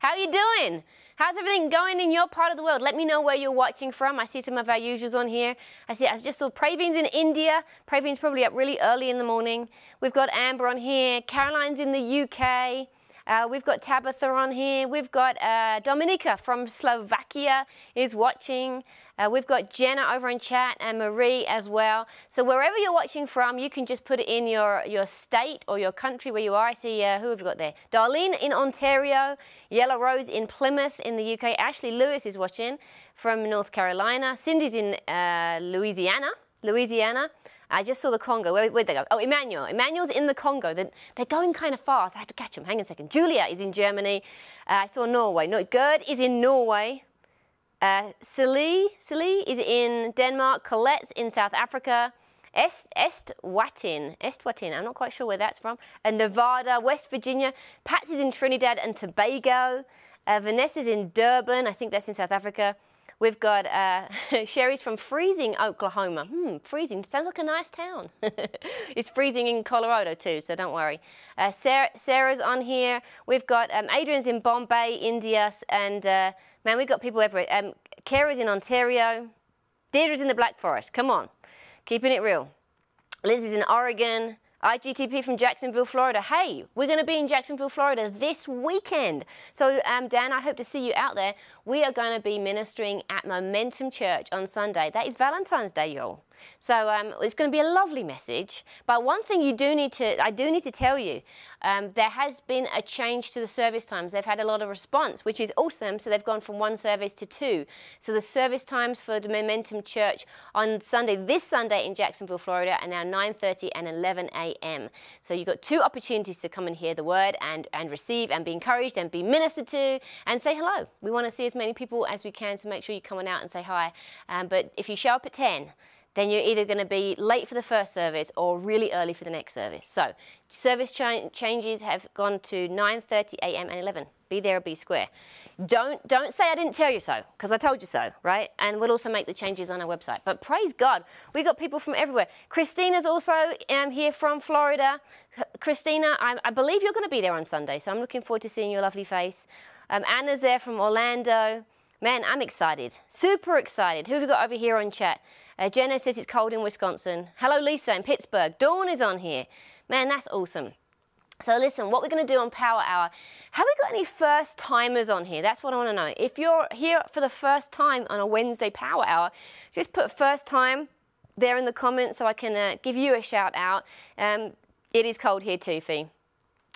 How you doing? How's everything going in your part of the world? Let me know where you're watching from. I see some of our usuals on here. I see I just saw Praveen's in India. Praveen's probably up really early in the morning. We've got Amber on here. Caroline's in the UK. Uh, we've got Tabitha on here. We've got uh, Dominika from Slovakia is watching. Uh, we've got Jenna over in chat and Marie as well. So wherever you're watching from, you can just put it in your, your state or your country where you are. I see, uh, who have you got there? Darlene in Ontario, Yellow Rose in Plymouth in the UK. Ashley Lewis is watching from North Carolina. Cindy's in uh, Louisiana. Louisiana. I just saw the Congo. Where, where'd they go? Oh, Emmanuel. Emmanuel's in the Congo. They're, they're going kind of fast. I had to catch them. Hang on a second. Julia is in Germany. Uh, I saw Norway. No, Gerd is in Norway. Uh, is in Denmark. Colette's in South Africa. Est, Estwatin, Watin, Est Watin, I'm not quite sure where that's from. And uh, Nevada, West Virginia. Patsy's in Trinidad and Tobago. Uh, Vanessa's in Durban, I think that's in South Africa. We've got uh, Sherry's from freezing Oklahoma. Hmm, freezing. Sounds like a nice town. it's freezing in Colorado too, so don't worry. Uh, Sarah, Sarah's on here. We've got um, Adrian's in Bombay, India, and uh, man, we've got people everywhere. Um, Kara's in Ontario. Deirdre's in the Black Forest. Come on, keeping it real. Liz is in Oregon. IGTP from Jacksonville, Florida. Hey, we're going to be in Jacksonville, Florida this weekend. So, um, Dan, I hope to see you out there. We are going to be ministering at Momentum Church on Sunday. That is Valentine's Day, y'all. So um, it's going to be a lovely message. But one thing you do need to, I do need to tell you, um, there has been a change to the service times. They've had a lot of response, which is awesome. So they've gone from one service to two. So the service times for the Momentum Church on Sunday, this Sunday in Jacksonville, Florida, are now 9:30 and 11 a.m. So you've got two opportunities to come and hear the word and and receive and be encouraged and be ministered to and say hello. We want to see as many people as we can, so make sure you come on out and say hi. Um, but if you show up at 10 then you're either going to be late for the first service or really early for the next service. So service ch changes have gone to 9.30 a.m. and 11. Be there or be square. Don't, don't say I didn't tell you so, because I told you so, right? And we'll also make the changes on our website. But praise God, we got people from everywhere. Christina's also um, here from Florida. Christina, I, I believe you're going to be there on Sunday, so I'm looking forward to seeing your lovely face. Um, Anna's there from Orlando. Man, I'm excited, super excited. Who have we got over here on chat? Uh, Jenna says it's cold in Wisconsin. Hello, Lisa in Pittsburgh. Dawn is on here. Man, that's awesome. So listen, what we're going to do on Power Hour, have we got any first timers on here? That's what I want to know. If you're here for the first time on a Wednesday Power Hour, just put first time there in the comments so I can uh, give you a shout out. Um, it is cold here too, Fee.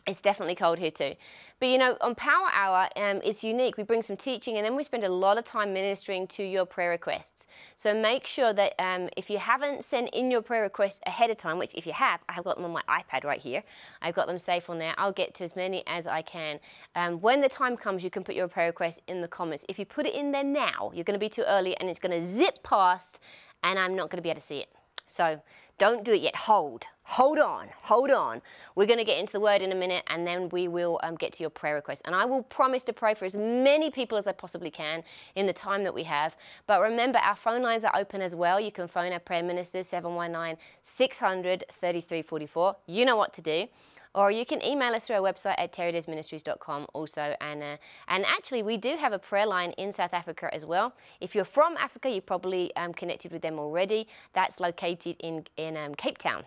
It's definitely cold here too. But you know, on Power Hour, um, it's unique. We bring some teaching and then we spend a lot of time ministering to your prayer requests. So make sure that um, if you haven't sent in your prayer requests ahead of time, which if you have, I've got them on my iPad right here. I've got them safe on there. I'll get to as many as I can. Um, when the time comes, you can put your prayer request in the comments. If you put it in there now, you're going to be too early and it's going to zip past and I'm not going to be able to see it. So don't do it yet. Hold. Hold on. Hold on. We're going to get into the word in a minute and then we will um, get to your prayer request. And I will promise to pray for as many people as I possibly can in the time that we have. But remember, our phone lines are open as well. You can phone our prayer minister, 719 600 3344. You know what to do or you can email us through our website at terrydesministries.com also. And, uh, and actually, we do have a prayer line in South Africa as well. If you're from Africa, you're probably um, connected with them already. That's located in, in um, Cape Town.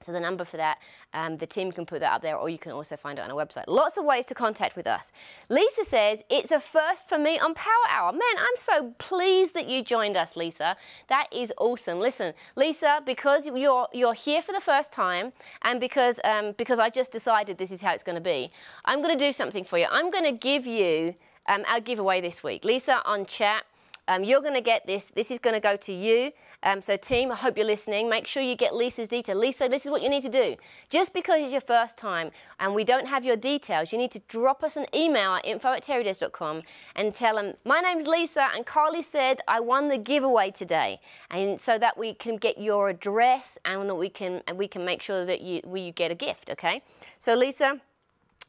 So the number for that, um, the team can put that up there, or you can also find it on our website. Lots of ways to contact with us. Lisa says, it's a first for me on Power Hour. Man, I'm so pleased that you joined us, Lisa. That is awesome. Listen, Lisa, because you're, you're here for the first time, and because, um, because I just decided this is how it's going to be, I'm going to do something for you. I'm going to give you um, our giveaway this week. Lisa on chat um, you're going to get this. This is going to go to you. Um, so team, I hope you're listening. Make sure you get Lisa's detail. Lisa, this is what you need to do. Just because it's your first time and we don't have your details, you need to drop us an email at info at terrydays.com and tell them, my name's Lisa and Carly said I won the giveaway today. And so that we can get your address and that we can, and we can make sure that you, we, you get a gift, okay? So Lisa,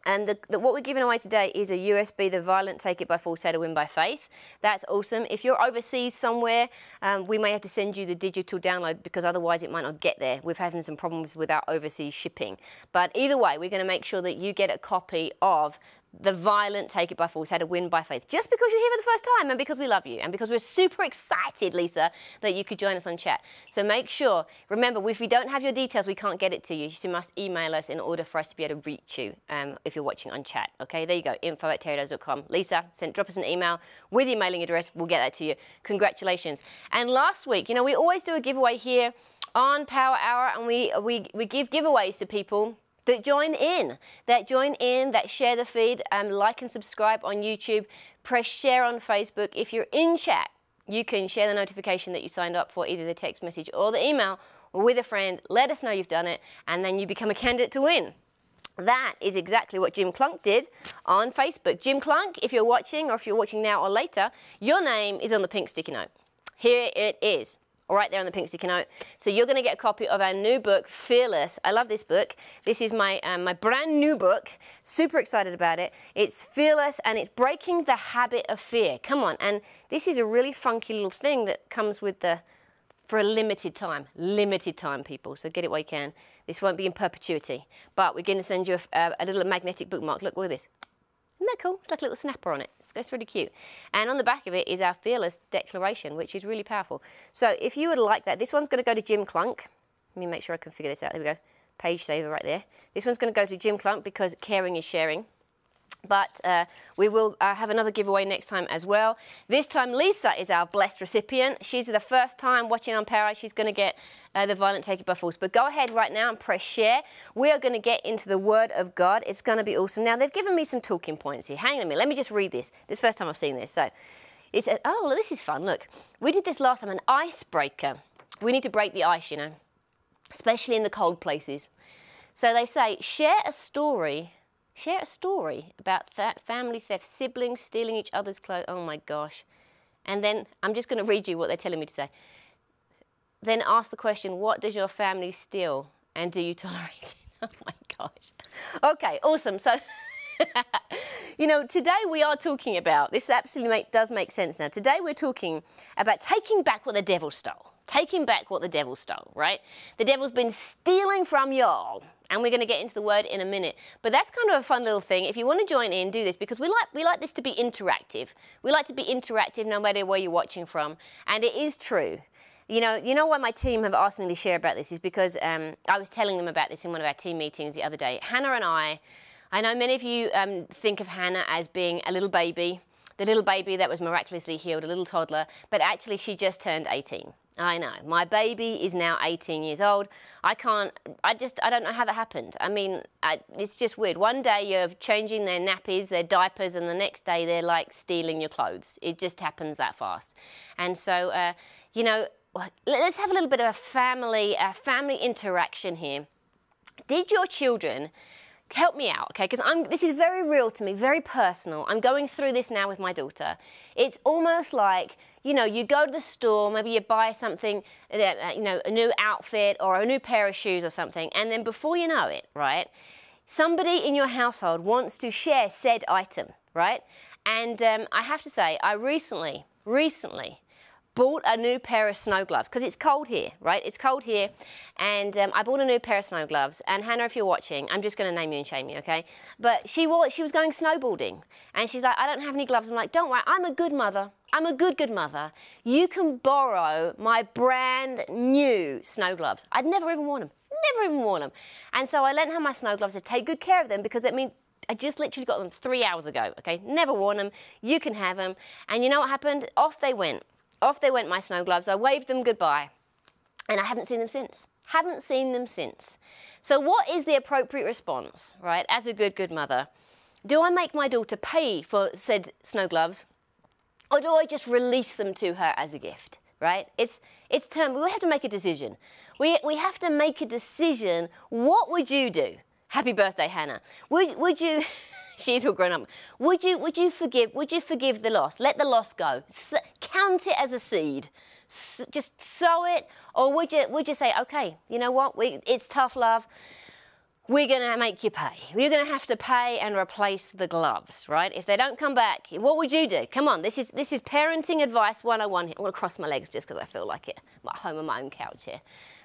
and the, the, what we're giving away today is a USB The Violent Take It by Falsetto Win by Faith. That's awesome. If you're overseas somewhere, um, we may have to send you the digital download because otherwise it might not get there. We're having some problems with our overseas shipping. But either way, we're going to make sure that you get a copy of the violent take it by force, had a win by faith. Just because you're here for the first time and because we love you and because we're super excited, Lisa, that you could join us on chat. So make sure, remember, if we don't have your details, we can't get it to you. you must email us in order for us to be able to reach you um, if you're watching on chat. Okay, there you go, info at terrydoes.com. Lisa, send, drop us an email with your mailing address. We'll get that to you. Congratulations. And last week, you know, we always do a giveaway here on Power Hour and we, we, we give giveaways to people that join in, that join in, that share the feed, um, like and subscribe on YouTube, press share on Facebook. If you're in chat, you can share the notification that you signed up for, either the text message or the email, with a friend. Let us know you've done it, and then you become a candidate to win. That is exactly what Jim Clunk did on Facebook. Jim Clunk, if you're watching or if you're watching now or later, your name is on the pink sticky note. Here it is right there on the pink sticky note. So you're going to get a copy of our new book, Fearless. I love this book. This is my, um, my brand new book. Super excited about it. It's Fearless and it's Breaking the Habit of Fear. Come on. And this is a really funky little thing that comes with the, for a limited time, limited time, people. So get it while you can. This won't be in perpetuity, but we're going to send you a, a little magnetic bookmark. Look, look at this. Isn't that cool? It's like a little snapper on it. It's, it's really cute. And on the back of it is our Fearless Declaration, which is really powerful. So if you would like that, this one's going to go to Jim Clunk. Let me make sure I can figure this out. There we go. Page saver right there. This one's going to go to Jim Clunk because caring is sharing. But uh, we will uh, have another giveaway next time as well. This time, Lisa is our blessed recipient. She's the first time watching on Power. She's going to get uh, the violent take it by force. But go ahead right now and press share. We are going to get into the Word of God. It's going to be awesome. Now, they've given me some talking points here. Hang on a minute. Let me just read this. This first time I've seen this. So it says, oh, well, this is fun. Look, we did this last time, an icebreaker. We need to break the ice, you know, especially in the cold places. So they say, share a story share a story about that family theft, siblings stealing each other's clothes. Oh my gosh. And then I'm just going to read you what they're telling me to say. Then ask the question, what does your family steal and do you tolerate it? Oh my gosh. Okay, awesome. So, you know, today we are talking about, this absolutely make, does make sense now. Today we're talking about taking back what the devil stole. Taking back what the devil stole, right? The devil's been stealing from y'all. And we're going to get into the word in a minute. But that's kind of a fun little thing. If you want to join in, do this because we like, we like this to be interactive. We like to be interactive no matter where you're watching from. And it is true you know, you know why my team have asked me to share about this is because um, I was telling them about this in one of our team meetings the other day. Hannah and I, I know many of you um, think of Hannah as being a little baby, the little baby that was miraculously healed, a little toddler, but actually she just turned 18. I know. My baby is now 18 years old. I can't, I just, I don't know how that happened. I mean, I, it's just weird. One day you're changing their nappies, their diapers, and the next day they're like stealing your clothes. It just happens that fast. And so, uh, you know, let's have a little bit of a family, uh, family interaction here. Did your children help me out, okay? Because I'm this is very real to me, very personal. I'm going through this now with my daughter. It's almost like you know, you go to the store, maybe you buy something, uh, uh, you know, a new outfit or a new pair of shoes or something, and then before you know it, right, somebody in your household wants to share said item, right? And um, I have to say, I recently, recently bought a new pair of snow gloves because it's cold here, right? It's cold here, and um, I bought a new pair of snow gloves. And Hannah, if you're watching, I'm just going to name you and shame you, okay? But she was she was going snowboarding, and she's like, I don't have any gloves. I'm like, don't worry, I'm a good mother. I'm a good, good mother. You can borrow my brand new snow gloves. I'd never even worn them. Never even worn them. And so I lent her my snow gloves to take good care of them because that means I just literally got them three hours ago, okay? Never worn them. You can have them. And you know what happened? Off they went. Off they went my snow gloves. I waved them goodbye. And I haven't seen them since. Haven't seen them since. So, what is the appropriate response, right, as a good, good mother? Do I make my daughter pay for said snow gloves? Or do I just release them to her as a gift, right? It's, it's term, we have to make a decision. We, we have to make a decision. What would you do? Happy birthday, Hannah. Would, would you. she's all grown up. Would you would you forgive would you forgive the loss? Let the loss go. S count it as a seed. S just sow it, or would you would you say, okay, you know what? We, it's tough love. We're going to make you pay. You're going to have to pay and replace the gloves, right? If they don't come back, what would you do? Come on, this is this is parenting advice 101. I'm going to cross my legs just because I feel like it. I'm at home on my own couch here.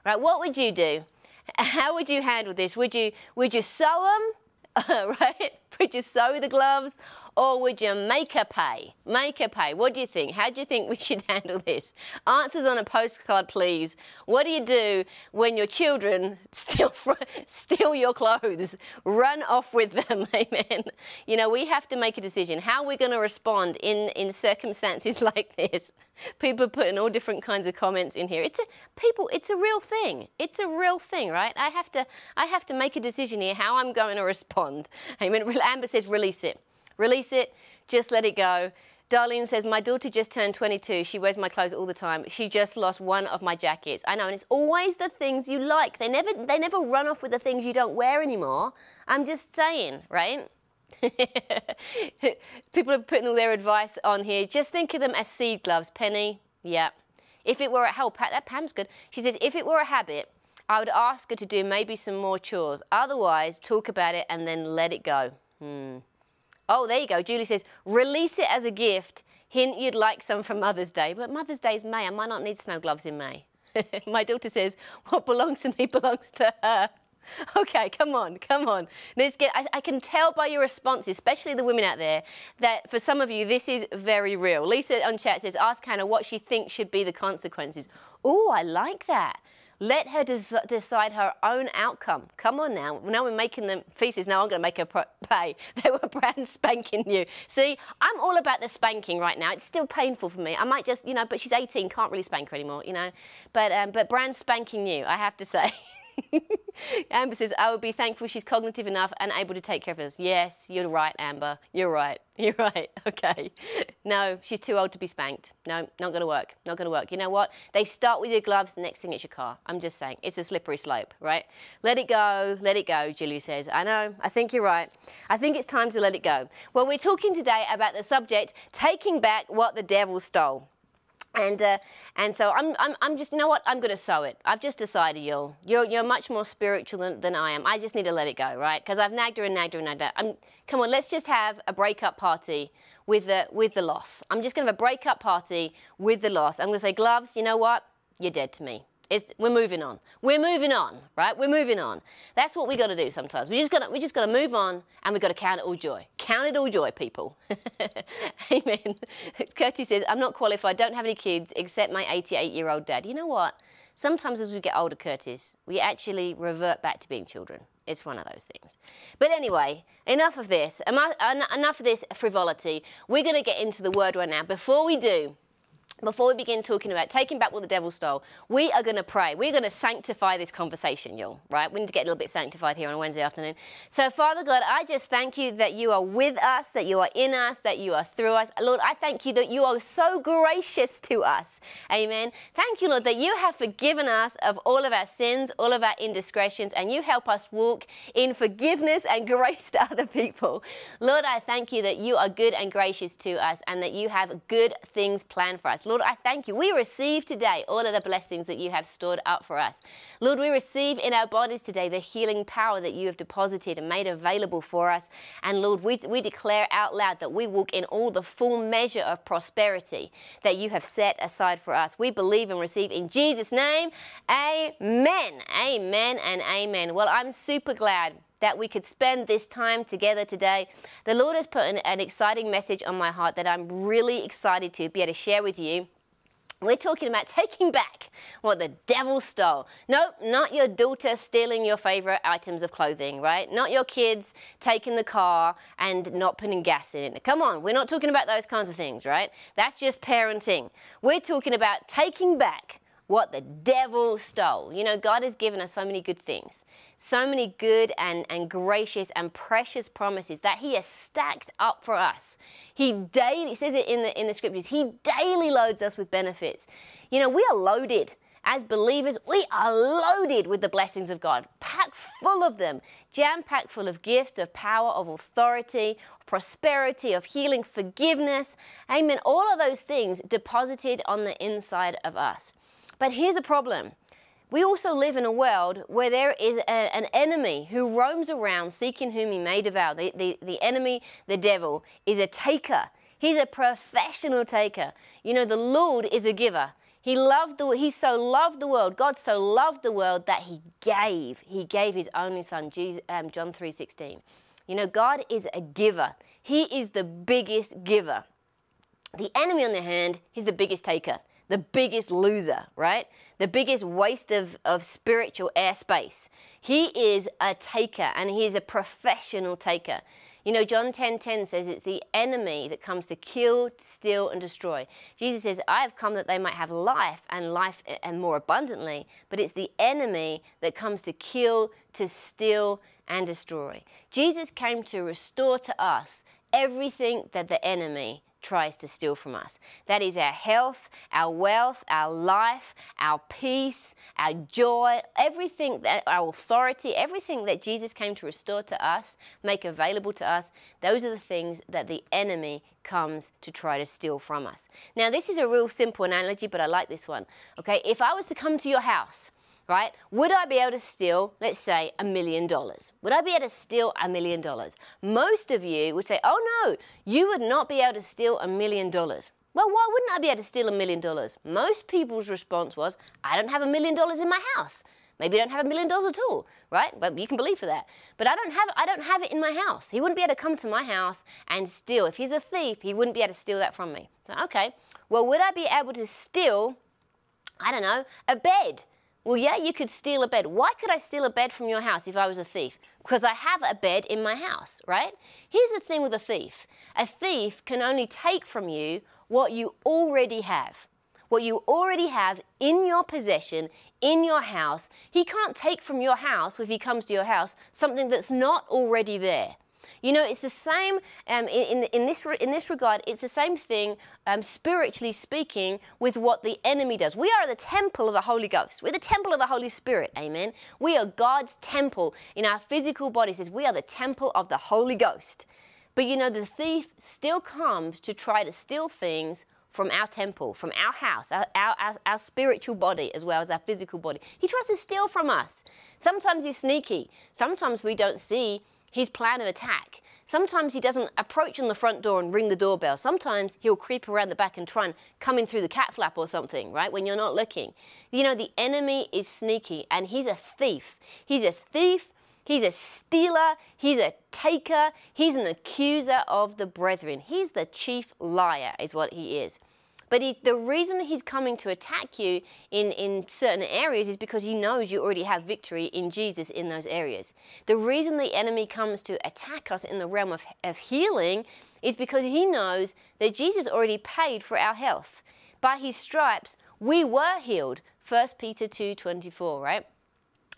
Right, what would you do? How would you handle this? Would you would you sow them? right? just sew the gloves or would you make her pay? Make her pay. What do you think? How do you think we should handle this? Answers on a postcard, please. What do you do when your children steal, steal your clothes? Run off with them, amen. You know, we have to make a decision. How are we going to respond in, in circumstances like this? People are putting all different kinds of comments in here. It's a, people, it's a real thing. It's a real thing, right? I have to, I have to make a decision here how I'm going to respond. Amen. Amber says, release it. Release it, just let it go. Darlene says, my daughter just turned 22. She wears my clothes all the time. She just lost one of my jackets. I know, and it's always the things you like. They never, they never run off with the things you don't wear anymore. I'm just saying, right? People are putting all their advice on here. Just think of them as seed gloves. Penny, yeah. If it were a help, that Pam's good. She says, if it were a habit, I would ask her to do maybe some more chores. Otherwise, talk about it and then let it go. Hmm. Oh, there you go. Julie says, release it as a gift. Hint you'd like some for Mother's Day. But Mother's Day is May. I might not need snow gloves in May. My daughter says, what belongs to me belongs to her. Okay, come on, come on. Let's get, I, I, can tell by your responses, especially the women out there, that for some of you, this is very real. Lisa on chat says, ask Hannah what she thinks should be the consequences. Oh, I like that. Let her des- decide her own outcome. Come on now. Now we're making them feces. Now I'm going to make her pay. They were brand spanking new. See, I'm all about the spanking right now. It's still painful for me. I might just, you know, but she's 18, can't really spank her anymore, you know. But, um, but brand spanking new, I have to say. Amber says, I would be thankful she's cognitive enough and able to take care of us. Yes, you're right, Amber. You're right. You're right. Okay. No, she's too old to be spanked. No, not going to work. Not going to work. You know what? They start with your gloves, the next thing it's your car. I'm just saying. It's a slippery slope, right? Let it go. Let it go, Julie says. I know. I think you're right. I think it's time to let it go. Well, we're talking today about the subject taking back what the devil stole. And uh, and so I'm, I'm I'm just you know what I'm gonna sew it. I've just decided y'all. You're you're much more spiritual than, than, I am. I just need to let it go, right? Because I've nagged her and nagged her and nagged her. I'm, come on, let's just have a breakup party with the with the loss. I'm just gonna have a breakup party with the loss. I'm gonna say gloves. You know what? You're dead to me. It's, we're moving on. We're moving on, right? We're moving on. That's what we got to do sometimes. We just got we just got to move on, and we got to count it all joy. Count it all joy, people. Amen. Curtis says, "I'm not qualified. Don't have any kids except my 88-year-old dad." You know what? Sometimes as we get older, Curtis, we actually revert back to being children. It's one of those things. But anyway, enough of this. Enough of this frivolity. We're going to get into the word right now. Before we do, before we begin talking about taking back what the devil stole, we are going to pray. We're going to sanctify this conversation, y'all, right? We need to get a little bit sanctified here on a Wednesday afternoon. So, Father God, I just thank you that you are with us, that you are in us, that you are through us. Lord, I thank you that you are so gracious to us. Amen. Thank you, Lord, that you have forgiven us of all of our sins, all of our indiscretions, and you help us walk in forgiveness and grace to other people. Lord, I thank you that you are good and gracious to us and that you have good things planned for us us. Lord, I thank you. We receive today all of the blessings that you have stored up for us. Lord, we receive in our bodies today the healing power that you have deposited and made available for us. And Lord, we, we declare out loud that we walk in all the full measure of prosperity that you have set aside for us. We believe and receive in Jesus' name. Amen. Amen and amen. Well, I'm super glad that we could spend this time together today. The Lord has put an, an exciting message on my heart that I'm really excited to be able to share with you. We're talking about taking back what the devil stole. nope, not your daughter stealing your favorite items of clothing, right? Not your kids taking the car and not putting gas in it. Come on, we're not talking about those kinds of things, right? That's just parenting. We're talking about taking back what the devil stole. You know, God has given us so many good things, so many good and, and gracious and precious promises that He has stacked up for us. He daily, says it in the, in the scriptures, He daily loads us with benefits. You know, we are loaded as believers, we are loaded with the blessings of God, packed full of them, jam packed full of gifts, of power, of authority, of prosperity, of healing, forgiveness. Amen. All of those things deposited on the inside of us. But here's a problem. We also live in a world where there is a, an enemy who roams around seeking whom he may devour. The, the, the enemy, the devil, is a taker. He's a professional taker. You know, the Lord is a giver. He loved the he so loved the world. God so loved the world that he gave. He gave his only son, Jesus, um, John 3:16. You know, God is a giver. He is the biggest giver. The enemy on the hand, he's the biggest taker the biggest loser, right? The biggest waste of, of spiritual airspace. He is a taker and he is a professional taker. You know, John 10:10 10, 10 says it's the enemy that comes to kill, steal, and destroy. Jesus says, I have come that they might have life and life and more abundantly, but it's the enemy that comes to kill, to steal, and destroy. Jesus came to restore to us everything that the enemy tries to steal from us. That is our health, our wealth, our life, our peace, our joy, everything, that, our authority, everything that Jesus came to restore to us, make available to us. Those are the things that the enemy comes to try to steal from us. Now, this is a real simple analogy, but I like this one. Okay, if I was to come to your house, right? Would I be able to steal, let's say, a million dollars? Would I be able to steal a million dollars? Most of you would say, oh no, you would not be able to steal a million dollars. Well, why wouldn't I be able to steal a million dollars? Most people's response was, I don't have a million dollars in my house. Maybe you don't have a million dollars at all, right? But well, you can believe for that. But I don't have I don't have it in my house. He wouldn't be able to come to my house and steal. If he's a thief, he wouldn't be able to steal that from me. So, okay. Well, would I be able to steal I don't know, a bed? Well, yeah, you could steal a bed. Why could I steal a bed from your house if I was a thief? Because I have a bed in my house, right? Here's the thing with a thief a thief can only take from you what you already have. What you already have in your possession, in your house. He can't take from your house, if he comes to your house, something that's not already there. You know, it's the same um, in, in, this in this regard. It's the same thing, um, spiritually speaking, with what the enemy does. We are the temple of the Holy Ghost. We're the temple of the Holy Spirit. Amen. We are God's temple in our physical bodies. Says we are the temple of the Holy Ghost. But you know, the thief still comes to try to steal things from our temple, from our house, our, our, our, our, spiritual body, as well as our physical body. He tries to steal from us. Sometimes he's sneaky. Sometimes we don't see his plan of attack. Sometimes he doesn't approach on the front door and ring the doorbell. Sometimes he'll creep around the back and try and come in through the cat flap or something, right, when you're not looking. You know, the enemy is sneaky and he's a thief. He's a thief, he's a stealer, he's a taker, he's an accuser of the brethren. He's the chief liar, is what he is. But he, the reason he's coming to attack you in, in certain areas is because he knows you already have victory in Jesus in those areas. The reason the enemy comes to attack us in the realm of, of healing is because he knows that Jesus already paid for our health. By his stripes, we were healed. 1 Peter 2 24, right?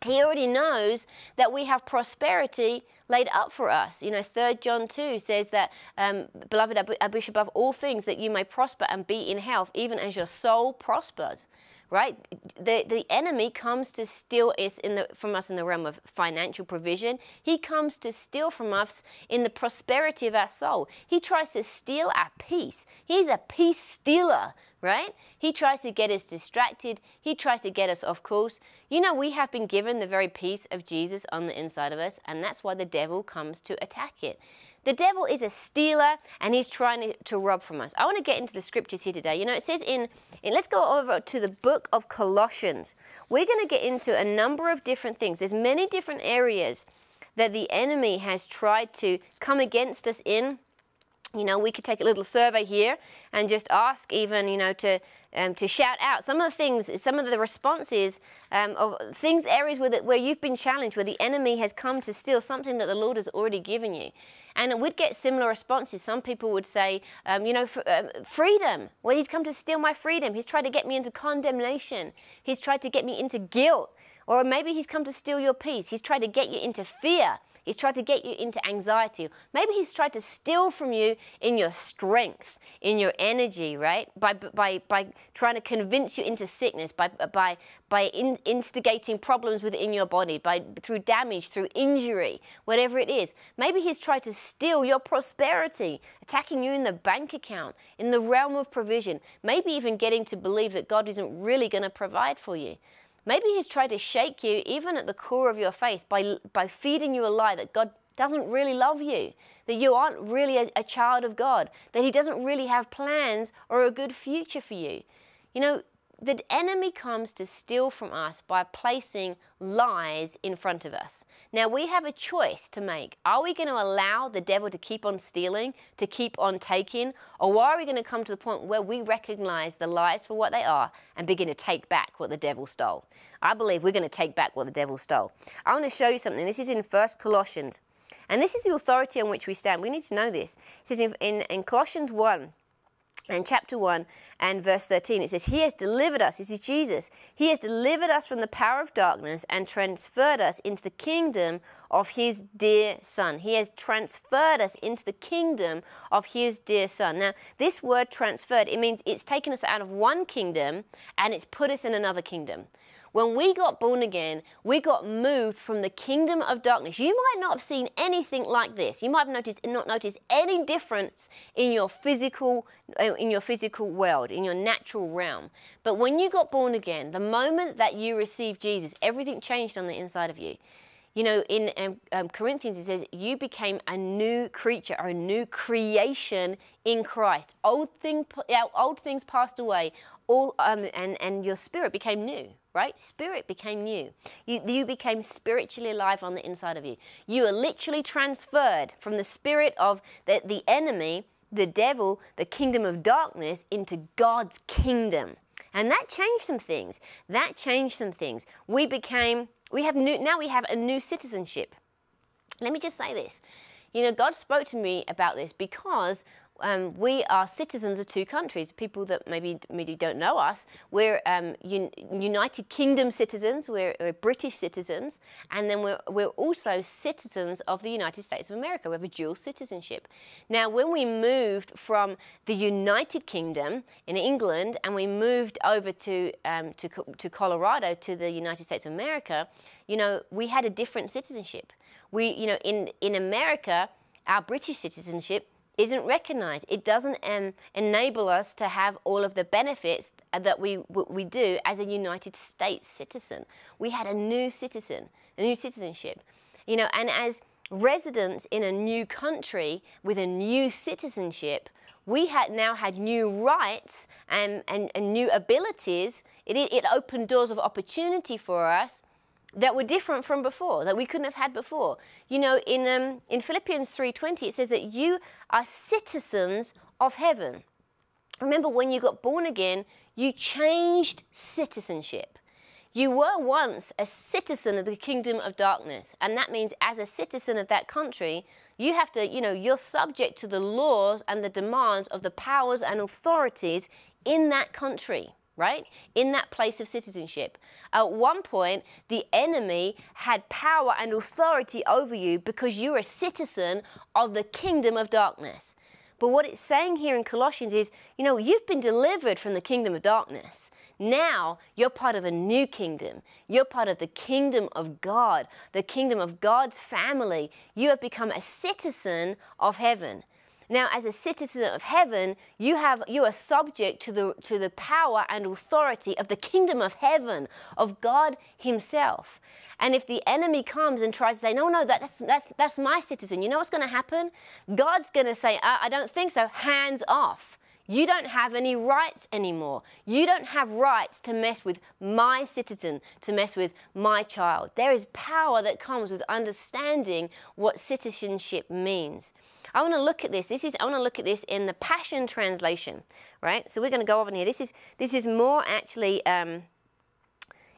he already knows that we have prosperity laid up for us. You know, 3 John 2 says that, um, Beloved, I wish above all things that you may prosper and be in health, even as your soul prospers right? The, the enemy comes to steal us in the, from us in the realm of financial provision. He comes to steal from us in the prosperity of our soul. He tries to steal our peace. He's a peace stealer, right? He tries to get us distracted. He tries to get us off course. You know, we have been given the very peace of Jesus on the inside of us, and that's why the devil comes to attack it. The devil is a stealer and he's trying to rob from us. I want to get into the scriptures here today. You know, it says in, in let's go over to the book of Colossians. We're going to get into a number of different things. There's many different areas that the enemy has tried to come against us in you know, we could take a little survey here and just ask even, you know, to um, to shout out some of the things, some of the responses um, of things, areas where, the, where you've been challenged, where the enemy has come to steal something that the Lord has already given you. And we'd get similar responses. Some people would say, um, you know, uh, freedom. Well, he's come to steal my freedom. He's tried to get me into condemnation. He's tried to get me into guilt. Or maybe he's come to steal your peace. He's tried to get you into fear. He's tried to get you into anxiety. Maybe he's tried to steal from you in your strength, in your energy, right? By, by, by trying to convince you into sickness, by, by, by in, instigating problems within your body, by, through damage, through injury, whatever it is. Maybe he's tried to steal your prosperity, attacking you in the bank account, in the realm of provision, maybe even getting to believe that God isn't really going to provide for you. Maybe he's tried to shake you even at the core of your faith by, by feeding you a lie that God doesn't really love you, that you aren't really a, a child of God, that he doesn't really have plans or a good future for you. You know, the enemy comes to steal from us by placing lies in front of us. Now we have a choice to make. Are we going to allow the devil to keep on stealing, to keep on taking, or are we going to come to the point where we recognize the lies for what they are and begin to take back what the devil stole? I believe we're going to take back what the devil stole. I want to show you something. This is in 1 Colossians. And this is the authority on which we stand. We need to know this. It says in, in, in Colossians 1, in chapter 1 and verse 13, it says, He has delivered us, this is Jesus, He has delivered us from the power of darkness and transferred us into the kingdom of His dear Son. He has transferred us into the kingdom of His dear Son. Now, this word transferred, it means it's taken us out of one kingdom and it's put us in another kingdom. When we got born again, we got moved from the kingdom of darkness. You might not have seen anything like this. You might have noticed not noticed any difference in your physical uh, in your physical world, in your natural realm. But when you got born again, the moment that you received Jesus, everything changed on the inside of you. You know, in um, um Corinthians, it says, You became a new creature, a new creation in Christ. Old, thing, old things passed away, all, um, and, and your spirit became new right? Spirit became new. You, you became spiritually alive on the inside of you. You are literally transferred from the spirit of the, the enemy, the devil, the kingdom of darkness into God's kingdom. And that changed some things. That changed some things. We became, we have new, now we have a new citizenship. Let me just say this. You know, God spoke to me about this because um, we are citizens of two countries. People that maybe maybe don't know us, we're um, Un United Kingdom citizens, we're, we're, British citizens, and then we're, we're also citizens of the United States of America. We have a dual citizenship. Now, when we moved from the United Kingdom in England and we moved over to um, to, to Colorado to the United States of America, you know, we had a different citizenship. We, you know, in in America, our British citizenship isn't recognized. It doesn't um, enable us to have all of the benefits that we, we do as a United States citizen. We had a new citizen, a new citizenship. You know, and as residents in a new country with a new citizenship, we had now had new rights and, um, and, and new abilities. It, it opened doors of opportunity for us that were different from before, that we couldn't have had before. You know, in, um, in Philippians 3.20, it says that you are citizens of heaven. Remember, when you got born again, you changed citizenship. You were once a citizen of the kingdom of darkness, and that means as a citizen of that country, you have to, you know, you're subject to the laws and the demands of the powers and authorities in that country right? In that place of citizenship. At one point, the enemy had power and authority over you because you're a citizen of the kingdom of darkness. But what it's saying here in Colossians is, you know, you've been delivered from the kingdom of darkness. Now you're part of a new kingdom. You're part of the kingdom of God, the kingdom of God's family. You have become a citizen of heaven. Now, as a citizen of heaven, you have you are subject to the to the power and authority of the kingdom of heaven of God Himself. And if the enemy comes and tries to say, no, no, that's, that's, that's my citizen, you know what's going to happen? God's going to say, I, uh, I don't think so, hands off. You don't have any rights anymore. You don't have rights to mess with my citizen, to mess with my child. There is power that comes with understanding what citizenship means. I want to look at this. This is I want to look at this in the Passion Translation, right? So we're going to go over here. This is this is more actually. Um,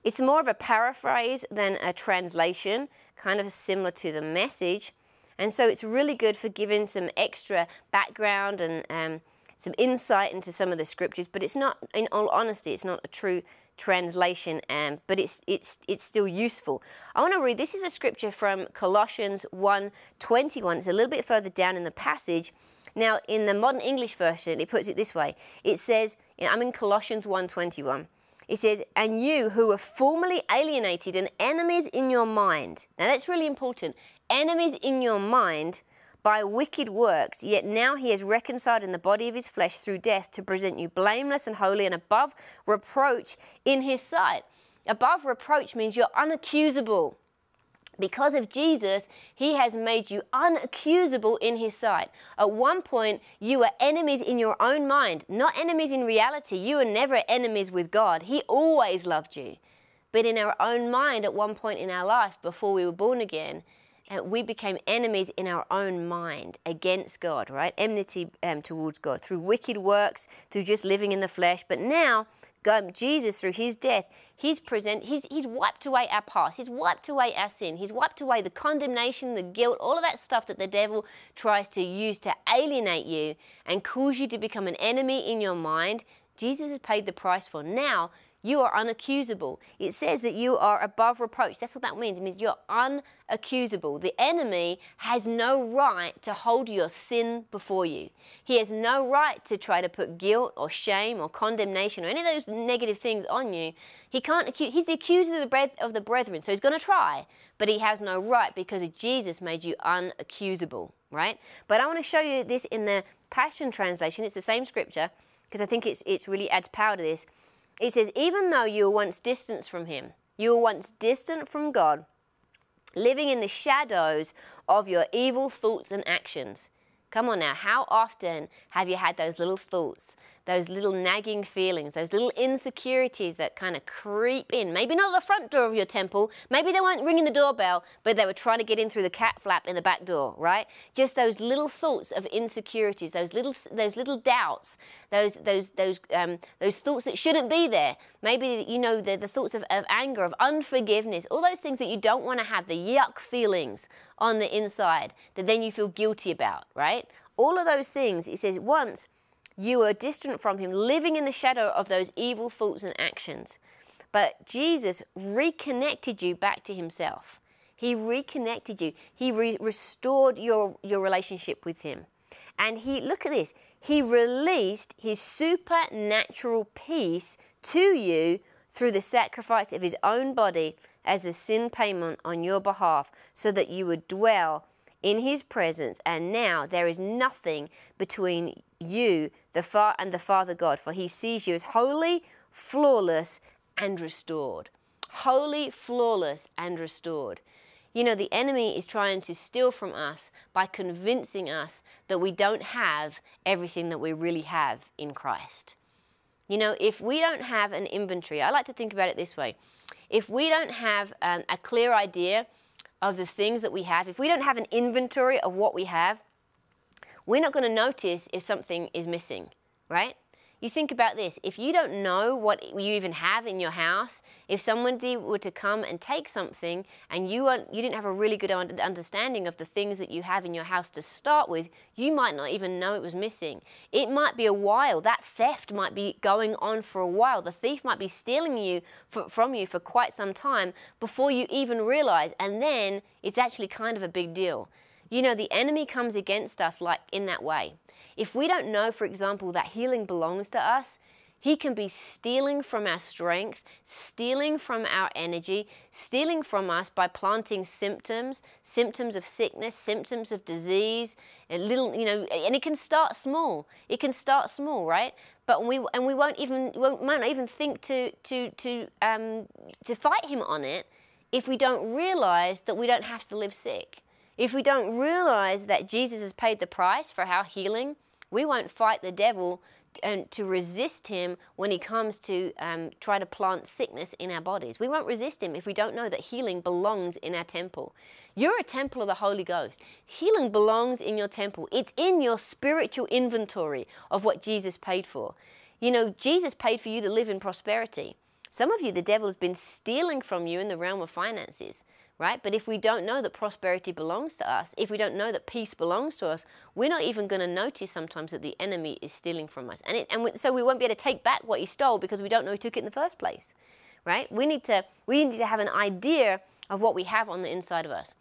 it's more of a paraphrase than a translation, kind of similar to the message. And so it's really good for giving some extra background and um, some insight into some of the scriptures, but it's not, in all honesty, it's not a true translation, um, but it's, it's, it's still useful. I want to read, this is a scripture from Colossians 1 21. It's a little bit further down in the passage. Now, in the modern English version, it puts it this way it says, I'm in Colossians 1 21. It says, and you who were formerly alienated and enemies in your mind. Now that's really important. Enemies in your mind by wicked works, yet now he is reconciled in the body of his flesh through death to present you blameless and holy and above reproach in his sight. Above reproach means you're unaccusable. Because of Jesus, he has made you unaccusable in his sight. At one point, you were enemies in your own mind, not enemies in reality. You were never enemies with God. He always loved you. But in our own mind, at one point in our life, before we were born again, uh, we became enemies in our own mind against God, right? Enmity um, towards God through wicked works, through just living in the flesh. But now, God, Jesus, through his death, he's present, he's, he's wiped away our past, he's wiped away our sin, he's wiped away the condemnation, the guilt, all of that stuff that the devil tries to use to alienate you and cause you to become an enemy in your mind. Jesus has paid the price for. Now you are unaccusable. It says that you are above reproach. That's what that means. It means you're unaccusable. The enemy has no right to hold your sin before you. He has no right to try to put guilt or shame or condemnation or any of those negative things on you. He can't accuse. He's the accuser of the, of the brethren, so he's going to try, but he has no right because Jesus made you unaccusable, right? But I want to show you this in the Passion Translation. It's the same scripture because I think it's, it's really adds power to this. He says, even though you were once distant from him, you were once distant from God, living in the shadows of your evil thoughts and actions. Come on now, how often have you had those little thoughts those little nagging feelings, those little insecurities that kind of creep in. Maybe not the front door of your temple, maybe they weren't ringing the doorbell, but they were trying to get in through the cat flap in the back door, right? Just those little thoughts of insecurities, those little those little doubts, those those those um, those thoughts that shouldn't be there. Maybe you know the, the thoughts of, of anger, of unforgiveness, all those things that you don't want to have, the yuck feelings on the inside that then you feel guilty about, right? All of those things, it says once you were distant from him, living in the shadow of those evil thoughts and actions. But Jesus reconnected you back to himself. He reconnected you. He re restored your, your relationship with him. And he, look at this, he released his supernatural peace to you through the sacrifice of his own body as the sin payment on your behalf, so that you would dwell in his presence. And now there is nothing between you the Fa and the Father God, for he sees you as holy, flawless, and restored. Holy, flawless, and restored. You know, the enemy is trying to steal from us by convincing us that we don't have everything that we really have in Christ. You know, if we don't have an inventory, I like to think about it this way if we don't have um, a clear idea of the things that we have, if we don't have an inventory of what we have, we're not going to notice if something is missing, right? You think about this, if you don't know what you even have in your house, if someone were to come and take something and you, you didn't have a really good understanding of the things that you have in your house to start with, you might not even know it was missing. It might be a while, that theft might be going on for a while. The thief might be stealing you for, from you for quite some time before you even realize, and then it's actually kind of a big deal. You know, the enemy comes against us like in that way. If we don't know, for example, that healing belongs to us, he can be stealing from our strength, stealing from our energy, stealing from us by planting symptoms, symptoms of sickness, symptoms of disease, a little, you know, and it can start small. It can start small, right? But we and we won't even won't might not even think to to to um, to fight him on it if we don't realize that we don't have to live sick. If we don't realize that Jesus has paid the price for our healing, we won't fight the devil and to resist him when he comes to um, try to plant sickness in our bodies. We won't resist him if we don't know that healing belongs in our temple. You're a temple of the Holy Ghost. Healing belongs in your temple. It's in your spiritual inventory of what Jesus paid for. You know, Jesus paid for you to live in prosperity. Some of you, the devil has been stealing from you in the realm of finances right? But if we don't know that prosperity belongs to us, if we don't know that peace belongs to us, we're not even going to notice sometimes that the enemy is stealing from us. And, it, and we, so we won't be able to take back what he stole because we don't know he took it in the first place, right? We need to, we need to have an idea of what we have on the inside of us.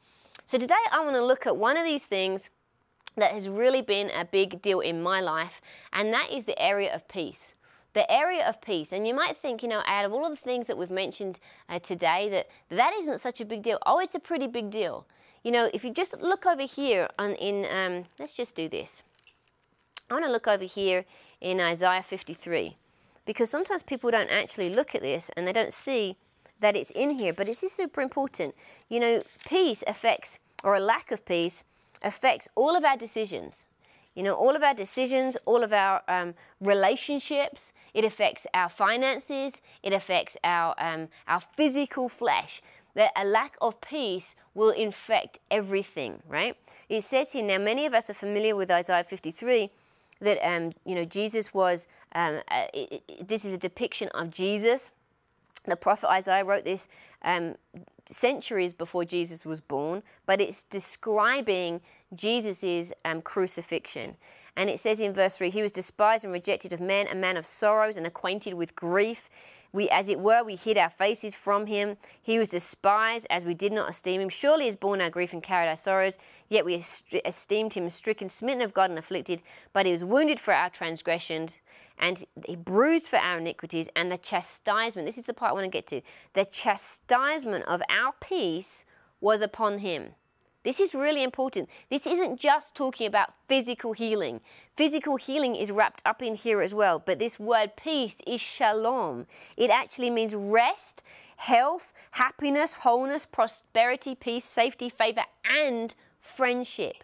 So today I want to look at one of these things that has really been a big deal in my life, and that is the area of peace the area of peace. And you might think, you know, out of all of the things that we've mentioned uh, today, that that isn't such a big deal. Oh, it's a pretty big deal. You know, if you just look over here on, in, um, let's just do this. I want to look over here in Isaiah 53 because sometimes people don't actually look at this and they don't see that it's in here, but it's super important. You know, peace affects, or a lack of peace, affects all of our decisions. You know, all of our decisions, all of our um, relationships, it affects our finances, it affects our, um, our physical flesh. That a lack of peace will infect everything, right? It says here, now many of us are familiar with Isaiah 53 that, um, you know, Jesus was, um, uh, it, it, this is a depiction of Jesus. The prophet Isaiah wrote this um, centuries before Jesus was born, but it's describing Jesus' um, crucifixion. And it says in verse 3 He was despised and rejected of men, a man of sorrows and acquainted with grief. We, as it were, we hid our faces from him. He was despised as we did not esteem him. Surely he has borne our grief and carried our sorrows, yet we esteemed him stricken, smitten of God, and afflicted. But he was wounded for our transgressions, and he bruised for our iniquities. And the chastisement this is the part I want to get to the chastisement of our peace was upon him this is really important. This isn't just talking about physical healing. Physical healing is wrapped up in here as well, but this word peace is shalom. It actually means rest, health, happiness, wholeness, prosperity, peace, safety, favor, and friendship.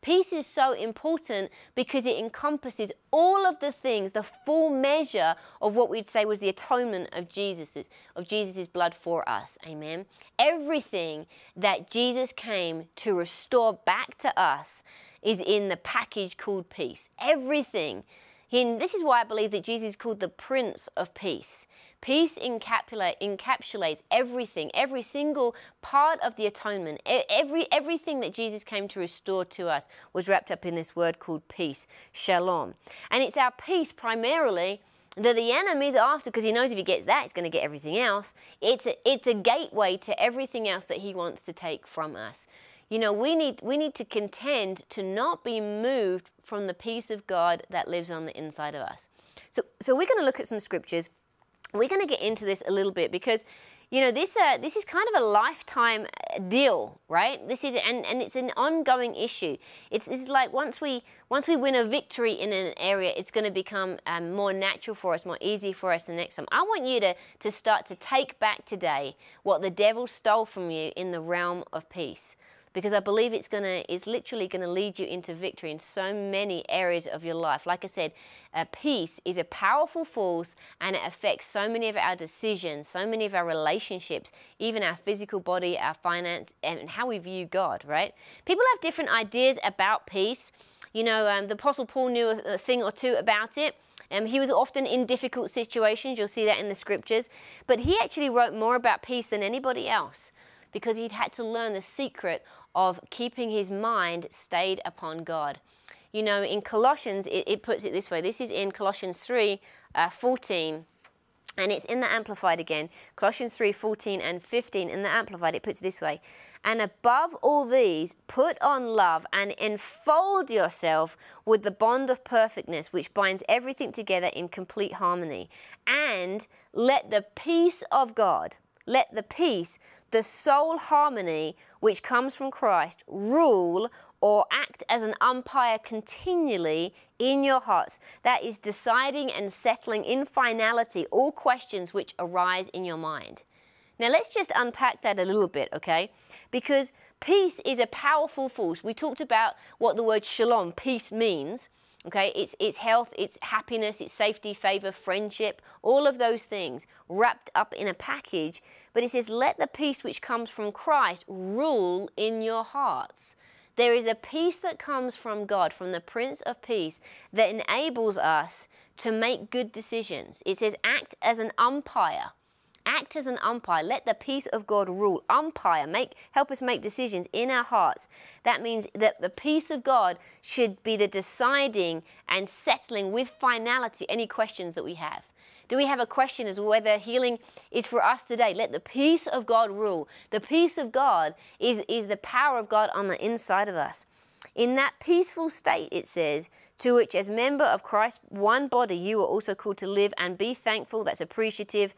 Peace is so important because it encompasses all of the things, the full measure of what we'd say was the atonement of Jesus's, of Jesus's blood for us. Amen. Everything that Jesus came to restore back to us is in the package called peace. Everything. And this is why I believe that Jesus is called the Prince of Peace. Peace encapsulates everything, every single part of the atonement. Every, everything that Jesus came to restore to us was wrapped up in this word called peace, shalom. And it's our peace primarily that the enemy's after because he knows if he gets that, he's going to get everything else. It's a, it's a gateway to everything else that he wants to take from us. You know, we need, we need to contend to not be moved from the peace of God that lives on the inside of us. So, so we're going to look at some scriptures we're going to get into this a little bit because you know this uh, this is kind of a lifetime uh, deal right this is and, and it's an ongoing issue it's, it's like once we once we win a victory in an area it's going to become um, more natural for us more easy for us the next time i want you to to start to take back today what the devil stole from you in the realm of peace because I believe it's gonna it's literally gonna lead you into victory in so many areas of your life. Like I said, uh, peace is a powerful force and it affects so many of our decisions, so many of our relationships, even our physical body, our finance, and how we view God. Right? People have different ideas about peace. You know, um, the Apostle Paul knew a, a thing or two about it. Um, he was often in difficult situations. You'll see that in the scriptures. But he actually wrote more about peace than anybody else because he'd had to learn the secret of keeping his mind stayed upon God. You know, in Colossians, it, it puts it this way. This is in Colossians 3 uh, 14. And it's in the Amplified again, Colossians 3 14 and 15. In the Amplified, it puts it this way And above all these, put on love and enfold yourself with the bond of perfectness, which binds everything together in complete harmony. And let the peace of God, let the peace, the soul harmony which comes from Christ, rule or act as an umpire continually in your hearts. That is deciding and settling in finality all questions which arise in your mind. Now, let's just unpack that a little bit, okay? Because peace is a powerful force. We talked about what the word shalom, peace, means. Okay, it's, it's health, it's happiness, it's safety, favor, friendship, all of those things wrapped up in a package. But it says, let the peace which comes from Christ rule in your hearts. There is a peace that comes from God, from the Prince of Peace, that enables us to make good decisions. It says, act as an umpire Act as an umpire. Let the peace of God rule. Umpire, make help us make decisions in our hearts. That means that the peace of God should be the deciding and settling with finality any questions that we have. Do we have a question as whether healing is for us today? Let the peace of God rule. The peace of God is, is the power of God on the inside of us. In that peaceful state, it says, to which as member of Christ's one body you are also called to live and be thankful. That's appreciative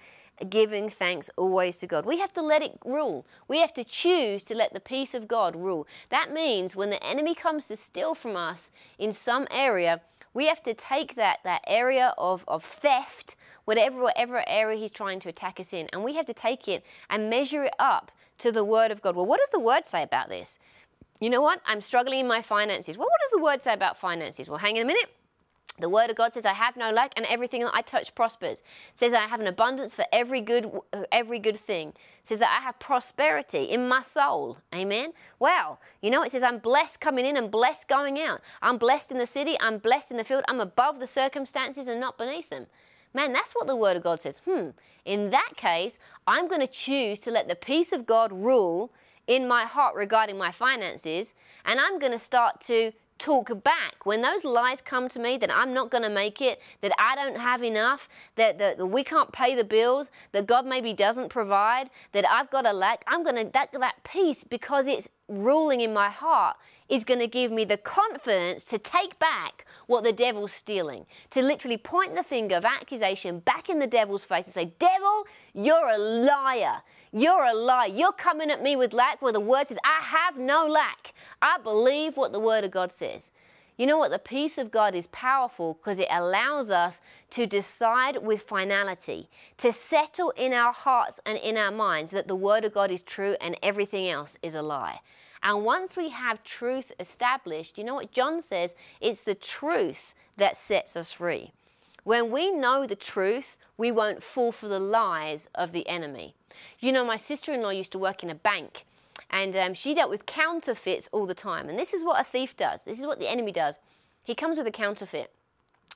giving thanks always to God. We have to let it rule. We have to choose to let the peace of God rule. That means when the enemy comes to steal from us in some area, we have to take that, that area of, of theft, whatever, whatever area he's trying to attack us in, and we have to take it and measure it up to the Word of God. Well, what does the Word say about this? You know what? I'm struggling in my finances. Well, what does the Word say about finances? Well, hang on a minute. The word of God says, I have no lack, and everything that I touch prospers. says that I have an abundance for every good, every good thing. says that I have prosperity in my soul. Amen. Well, You know, it says I'm blessed coming in and blessed going out. I'm blessed in the city. I'm blessed in the field. I'm above the circumstances and not beneath them. Man, that's what the Word of God says. Hmm. In that case, I'm going to choose to let the peace of God rule in my heart regarding my finances, and I'm going to start to talk back. When those lies come to me that I'm not going to make it, that I don't have enough, that, that, that, we can't pay the bills, that God maybe doesn't provide, that I've got a lack, I'm going to, that, that peace, because it's ruling in my heart, is going to give me the confidence to take back what the devil's stealing, to literally point the finger of accusation back in the devil's face and say, Devil, you're a liar. You're a liar. You're coming at me with lack where the word says, I have no lack. I believe what the word of God says. You know what? The peace of God is powerful because it allows us to decide with finality, to settle in our hearts and in our minds that the Word of God is true and everything else is a lie. And once we have truth established, you know what John says? It's the truth that sets us free. When we know the truth, we won't fall for the lies of the enemy. You know, my sister in law used to work in a bank and um, she dealt with counterfeits all the time. And this is what a thief does, this is what the enemy does. He comes with a counterfeit.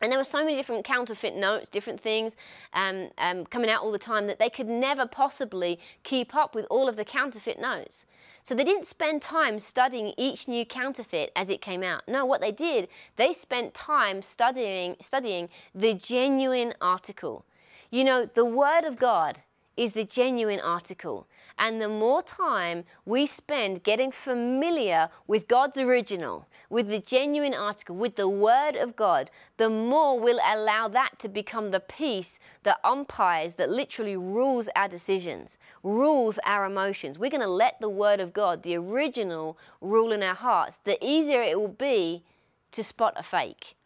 And there were so many different counterfeit notes, different things um, um, coming out all the time that they could never possibly keep up with all of the counterfeit notes. So they didn't spend time studying each new counterfeit as it came out. No, what they did, they spent time studying, studying the genuine article. You know, the Word of God is the genuine article. And the more time we spend getting familiar with God's original, with the genuine article, with the Word of God, the more we'll allow that to become the piece that umpires, that literally rules our decisions, rules our emotions. We're going to let the Word of God, the original, rule in our hearts. The easier it will be to spot a fake.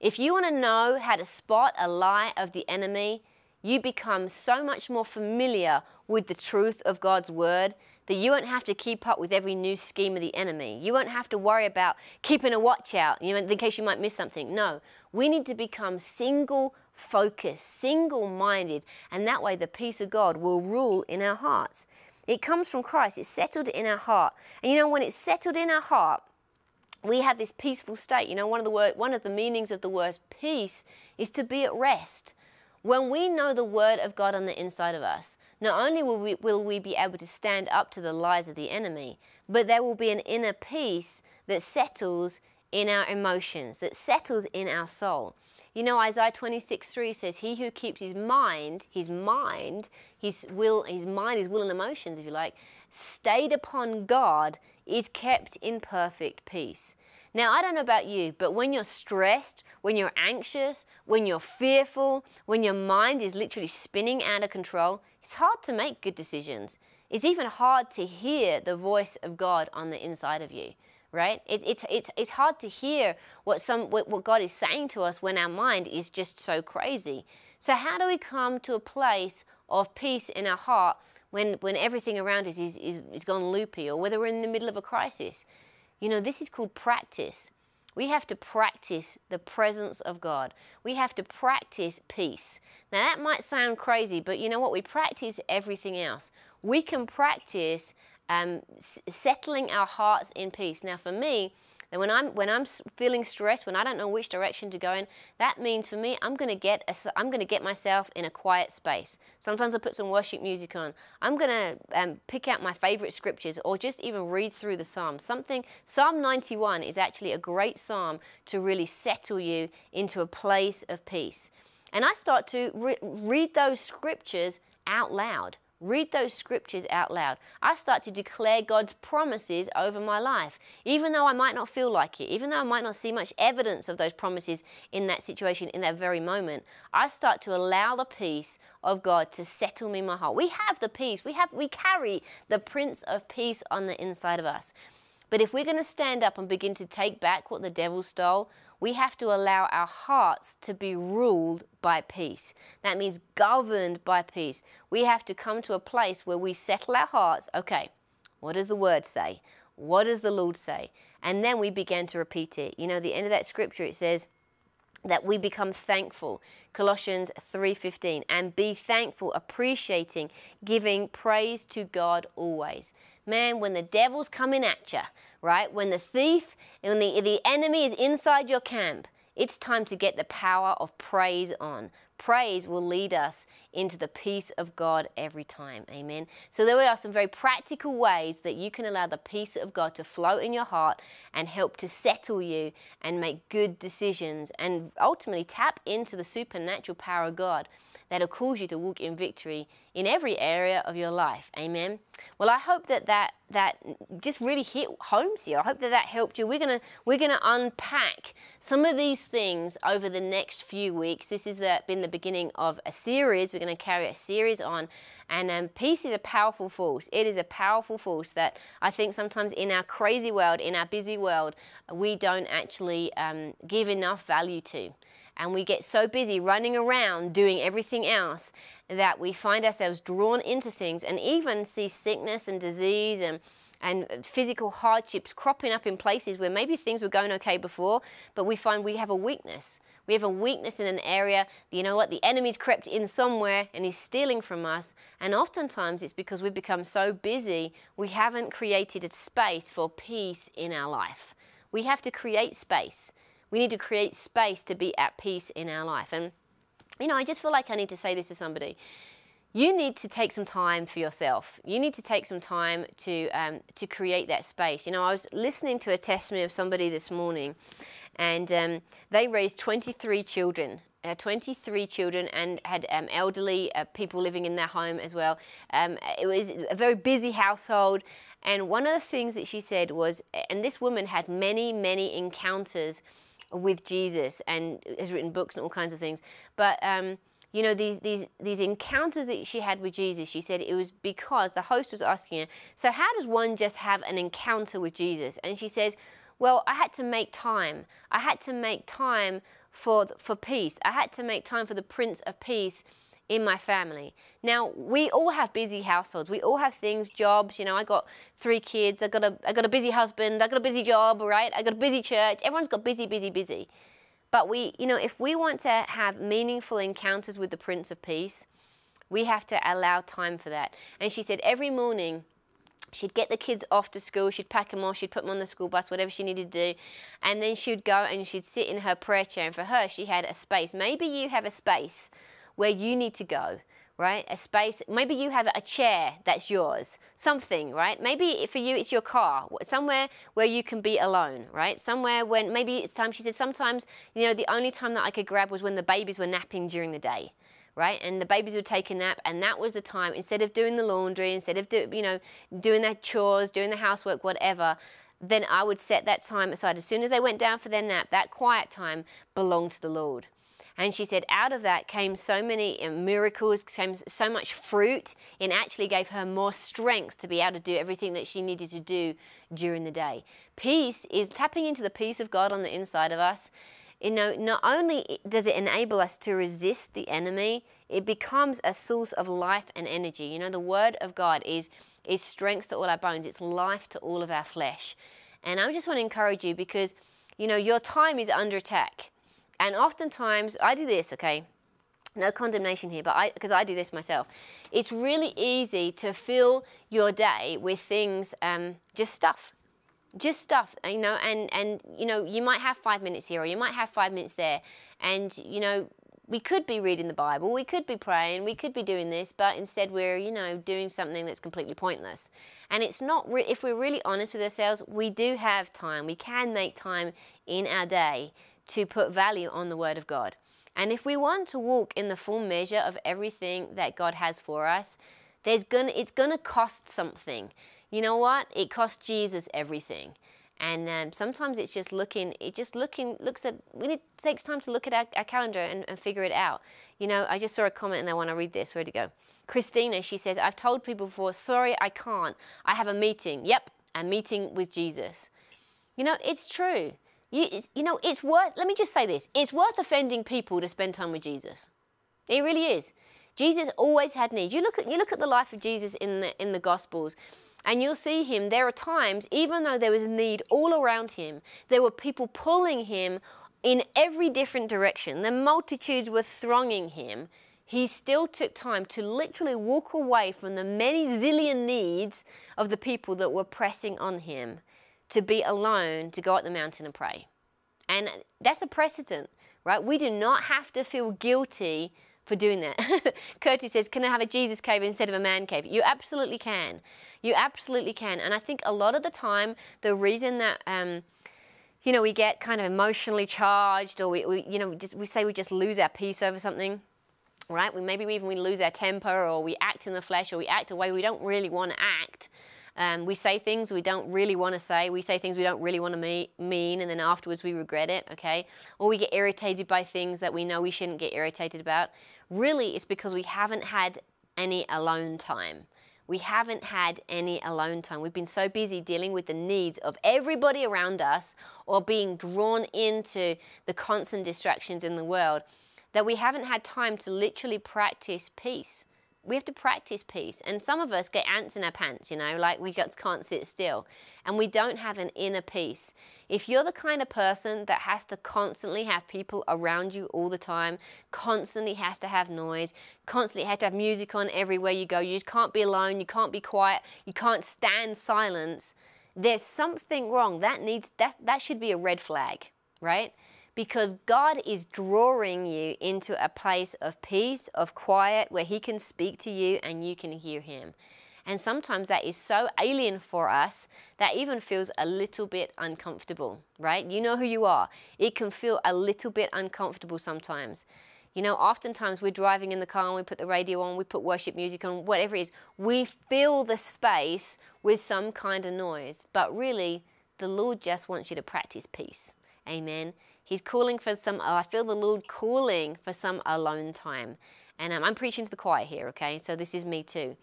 If you want to know how to spot a lie of the enemy, you become so much more familiar with the truth of God's word that you won't have to keep up with every new scheme of the enemy. You won't have to worry about keeping a watch out in case you might miss something. No, we need to become single focused, single minded, and that way the peace of God will rule in our hearts. It comes from Christ, it's settled in our heart. And you know, when it's settled in our heart, we have this peaceful state. You know, one of the word, one of the meanings of the word peace is to be at rest. When we know the word of God on the inside of us, not only will we, will we be able to stand up to the lies of the enemy, but there will be an inner peace that settles in our emotions, that settles in our soul. You know, Isaiah 26, 3 says, He who keeps his mind, his mind, his will, his mind, his will and emotions, if you like, stayed upon God is kept in perfect peace. Now, I don't know about you, but when you're stressed, when you're anxious, when you're fearful, when your mind is literally spinning out of control, it's hard to make good decisions. It's even hard to hear the voice of God on the inside of you, right? It, it's, it's, it's hard to hear what, some, what, what God is saying to us when our mind is just so crazy. So, how do we come to a place of peace in our heart when, when everything around us is, is, is gone loopy or whether we're in the middle of a crisis? You know, this is called practice. We have to practice the presence of God. We have to practice peace. Now, that might sound crazy, but you know what? We practice everything else. We can practice um, settling our hearts in peace. Now, for me, and when I'm when I'm feeling stressed, when I don't know which direction to go in, that means for me I'm going to get a, I'm going to get myself in a quiet space. Sometimes I put some worship music on. I'm going to um, pick out my favorite scriptures or just even read through the psalms. Something Psalm 91 is actually a great psalm to really settle you into a place of peace. And I start to re read those scriptures out loud. Read those scriptures out loud. I start to declare God's promises over my life, even though I might not feel like it, even though I might not see much evidence of those promises in that situation, in that very moment. I start to allow the peace of God to settle me in my heart. We have the peace. We have we carry the Prince of Peace on the inside of us. But if we're going to stand up and begin to take back what the devil stole, we have to allow our hearts to be ruled by peace. That means governed by peace. We have to come to a place where we settle our hearts. Okay, what does the word say? What does the Lord say? And then we begin to repeat it. You know, the end of that scripture, it says, that we become thankful colossians 3.15 and be thankful appreciating giving praise to god always man when the devil's coming at you right? When the thief, when the, the enemy is inside your camp, it's time to get the power of praise on. Praise will lead us into the peace of God every time. Amen. So, there are some very practical ways that you can allow the peace of God to flow in your heart and help to settle you and make good decisions and ultimately tap into the supernatural power of God that'll cause you to walk in victory in every area of your life. Amen. Well, I hope that that, that just really hit home to you. I hope that that helped you. We're gonna we're gonna unpack some of these things over the next few weeks. This has been the beginning of a series. We're gonna carry a series on, and um, peace is a powerful force. It is a powerful force that I think sometimes in our crazy world, in our busy world, we don't actually um, give enough value to and we get so busy running around doing everything else that we find ourselves drawn into things and even see sickness and disease and and physical hardships cropping up in places where maybe things were going okay before, but we find we have a weakness. We have a weakness in an area, you know what, the enemy's crept in somewhere and he's stealing from us. And oftentimes it's because we've become so busy, we haven't created a space for peace in our life. We have to create space. We need to create space to be at peace in our life. And, you know, I just feel like I need to say this to somebody. You need to take some time for yourself. You need to take some time to, um, to create that space. You know, I was listening to a testimony of somebody this morning, and um, they raised 23 children uh, 23 children and had um, elderly uh, people living in their home as well. Um, it was a very busy household. And one of the things that she said was, and this woman had many, many encounters with Jesus and has written books and all kinds of things. But um, you know these these these encounters that she had with Jesus. She said it was because the host was asking her, "So how does one just have an encounter with Jesus?" And she says, "Well, I had to make time. I had to make time for for peace. I had to make time for the Prince of Peace." in my family. Now, we all have busy households. We all have things, jobs. You know, I got three kids. I got a, I got a busy husband. I got a busy job, right? I got a busy church. Everyone's got busy, busy, busy. But we, you know, if we want to have meaningful encounters with the Prince of Peace, we have to allow time for that. And she said every morning, she'd get the kids off to school, she'd pack them off, she'd put them on the school bus, whatever she needed to do. And then she'd go and she'd sit in her prayer chair. And for her, she had a space. Maybe you have a space where you need to go right? A space, maybe you have a chair that's yours, something, right? Maybe for you it's your car, somewhere where you can be alone, right? Somewhere when maybe it's time, she said, sometimes, you know, the only time that I could grab was when the babies were napping during the day. Right, and the babies would take a nap, and that was the time. Instead of doing the laundry, instead of do, you know doing their chores, doing the housework, whatever, then I would set that time aside. As soon as they went down for their nap, that quiet time belonged to the Lord. And she said out of that came so many um, miracles, came so much fruit, and actually gave her more strength to be able to do everything that she needed to do during the day. Peace is tapping into the peace of God on the inside of us. You know, not only does it enable us to resist the enemy, it becomes a source of life and energy. You know, the word of God is is strength to all our bones, it's life to all of our flesh. And I just want to encourage you because you know, your time is under attack. And oftentimes, I do this, okay? No condemnation here, but I, because I do this myself. It's really easy to fill your day with things, um, just stuff, just stuff you know and and you know you might have five minutes here or you might have five minutes there and you know we could be reading the bible we could be praying we could be doing this but instead we're you know doing something that's completely pointless and it's not if we're really honest with ourselves we do have time we can make time in our day to put value on the Word of God. And if we want to walk in the full measure of everything that God has for us, there's gonna, it's going to cost something. You know what? It cost Jesus everything. And um, sometimes it's just looking, it just looking, looks at, we need, takes time to look at our, our calendar and, and figure it out. You know, I just saw a comment and I want to read this. Where'd it go? Christina, she says, I've told people before, sorry, I can't. I have a meeting. Yep, a meeting with Jesus. You know, it's true. You, you know, it's worth, let me just say this, it's worth offending people to spend time with Jesus. It really is. Jesus always had needs. You look at, you look at the life of Jesus in the, in the Gospels, and you'll see him. There are times, even though there was need all around him, there were people pulling him in every different direction. The multitudes were thronging him. He still took time to literally walk away from the many zillion needs of the people that were pressing on him to be alone to go up the mountain and pray. And that's a precedent, right? We do not have to feel guilty for doing that. Curtis says, Can I have a Jesus cave instead of a man cave? You absolutely can. You absolutely can. And I think a lot of the time, the reason that, um, you know, we get kind of emotionally charged or we, we you know, just, we say we just lose our peace over something, right? We, maybe even we lose our temper or we act in the flesh or we act a way we don't really want to act. Um, we say things we don't really want to say. We say things we don't really want to me mean, and then afterwards we regret it, okay? Or we get irritated by things that we know we shouldn't get irritated about. Really, it's because we haven't had any alone time. We haven't had any alone time. We've been so busy dealing with the needs of everybody around us or being drawn into the constant distractions in the world that we haven't had time to literally practice peace we have to practice peace. And some of us get ants in our pants, you know, like we just can't sit still. And we don't have an inner peace. If you're the kind of person that has to constantly have people around you all the time, constantly has to have noise, constantly has to have music on everywhere you go, you just can't be alone, you can't be quiet, you can't stand silence, there's something wrong. That needs that that should be a red flag, right? because God is drawing you into a place of peace, of quiet, where He can speak to you and you can hear Him. And sometimes that is so alien for us that even feels a little bit uncomfortable, right? You know who you are. It can feel a little bit uncomfortable sometimes. You know, oftentimes we're driving in the car and we put the radio on, we put worship music on, whatever it is. We fill the space with some kind of noise. But really, the Lord just wants you to practice peace. Amen. He's calling for some, oh, I feel the Lord calling for some alone time. And um, I'm preaching to the choir here, okay? So this is me too.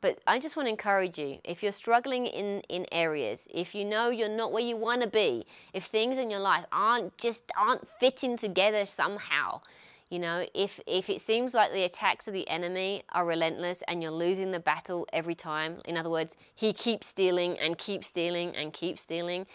But I just want to encourage you if you're struggling in, in areas, if you know you're not where you want to be, if things in your life aren't just aren't fitting together somehow, you know, if, if it seems like the attacks of the enemy are relentless and you're losing the battle every time, in other words, he keeps stealing and keeps stealing and keeps stealing,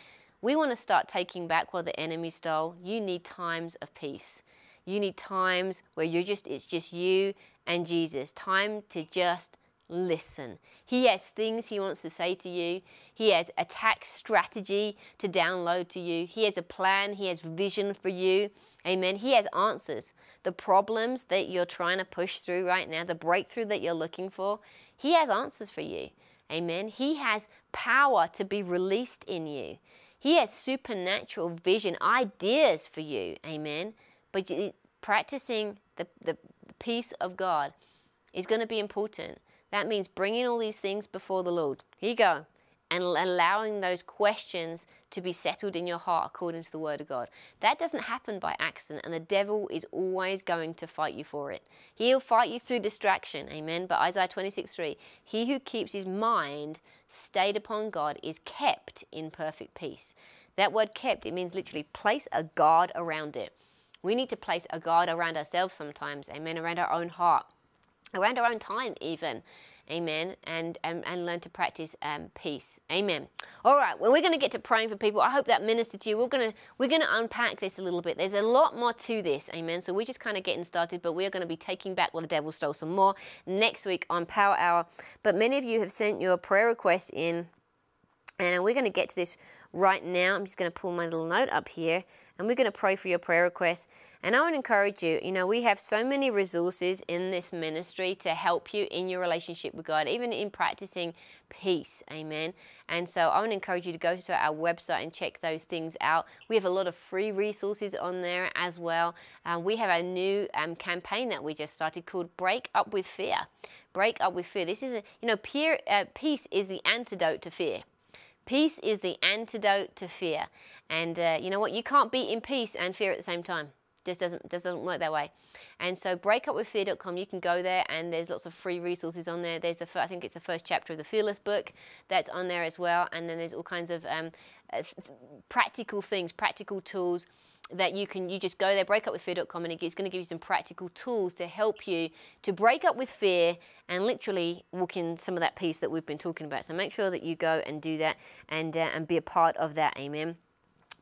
we want to start taking back what the enemy stole. You need times of peace. You need times where you're just it's just you and Jesus. Time to just listen. He has things he wants to say to you. He has attack strategy to download to you. He has a plan, he has vision for you. Amen. He has answers. The problems that you're trying to push through right now, the breakthrough that you're looking for, he has answers for you. Amen. He has power to be released in you. He has supernatural vision, ideas for you. Amen. But practicing the, the peace of God is going to be important. That means bringing all these things before the Lord. Here you go and allowing those questions to be settled in your heart according to the Word of God. That doesn't happen by accident, and the devil is always going to fight you for it. He'll fight you through distraction, amen. But Isaiah 26 3 He who keeps his mind stayed upon God is kept in perfect peace. That word kept, it means literally place a guard around it. We need to place a guard around ourselves sometimes, amen, around our own heart, around our own time, even. Amen. And, and, um, and learn to practice um, peace. Amen. All right. Well, we're going to get to praying for people. I hope that ministered to you. We're going to we're going to unpack this a little bit. There's a lot more to this. Amen. So we're just kind of getting started, but we are going to be taking back what the devil stole some more next week on Power Hour. But many of you have sent your prayer requests in, and we're going to get to this right now. I'm just going to pull my little note up here and we're going to pray for your prayer requests. And I want to encourage you, you know, we have so many resources in this ministry to help you in your relationship with God, even in practicing peace. Amen. And so I want to encourage you to go to our website and check those things out. We have a lot of free resources on there as well. Uh, we have a new um, campaign that we just started called Break Up with Fear. Break Up with Fear. This is, a, you know, peer, uh, peace is the antidote to fear. Peace is the antidote to fear. And uh, you know what? You can't be in peace and fear at the same time. Just doesn't just doesn't work that way. And so breakupwithfear.com, you can go there and there's lots of free resources on there. There's the I think it's the first chapter of the Fearless book that's on there as well. And then there's all kinds of um, uh, practical things, practical tools that you can you just go there breakupwithfear.com and it's going to give you some practical tools to help you to break up with fear and literally walk in some of that peace that we've been talking about so make sure that you go and do that and uh, and be a part of that amen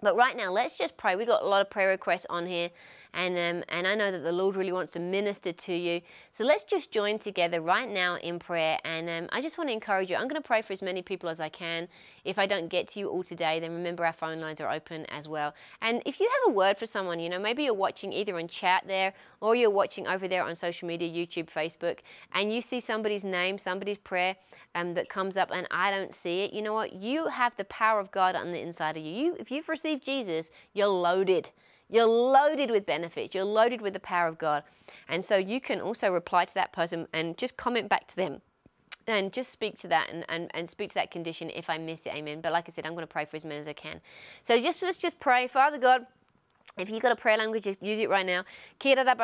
but right now let's just pray we got a lot of prayer requests on here and, um, and I know that the Lord really wants to minister to you. So let's just join together right now in prayer. And um, I just want to encourage you. I'm going to pray for as many people as I can. If I don't get to you all today, then remember our phone lines are open as well. And if you have a word for someone, you know, maybe you're watching either on chat there or you're watching over there on social media, YouTube, Facebook, and you see somebody's name, somebody's prayer um, that comes up and I don't see it, you know what? You have the power of God on the inside of you. you if you've received Jesus, you're loaded. You're loaded with benefits. You're loaded with the power of God. And so you can also reply to that person and just comment back to them and just speak to that and, and, and speak to that condition if I miss it. Amen. But like I said, I'm going to pray for as many as I can. So just let's just pray. Father God, if you've got a prayer language, just use it right now. Thank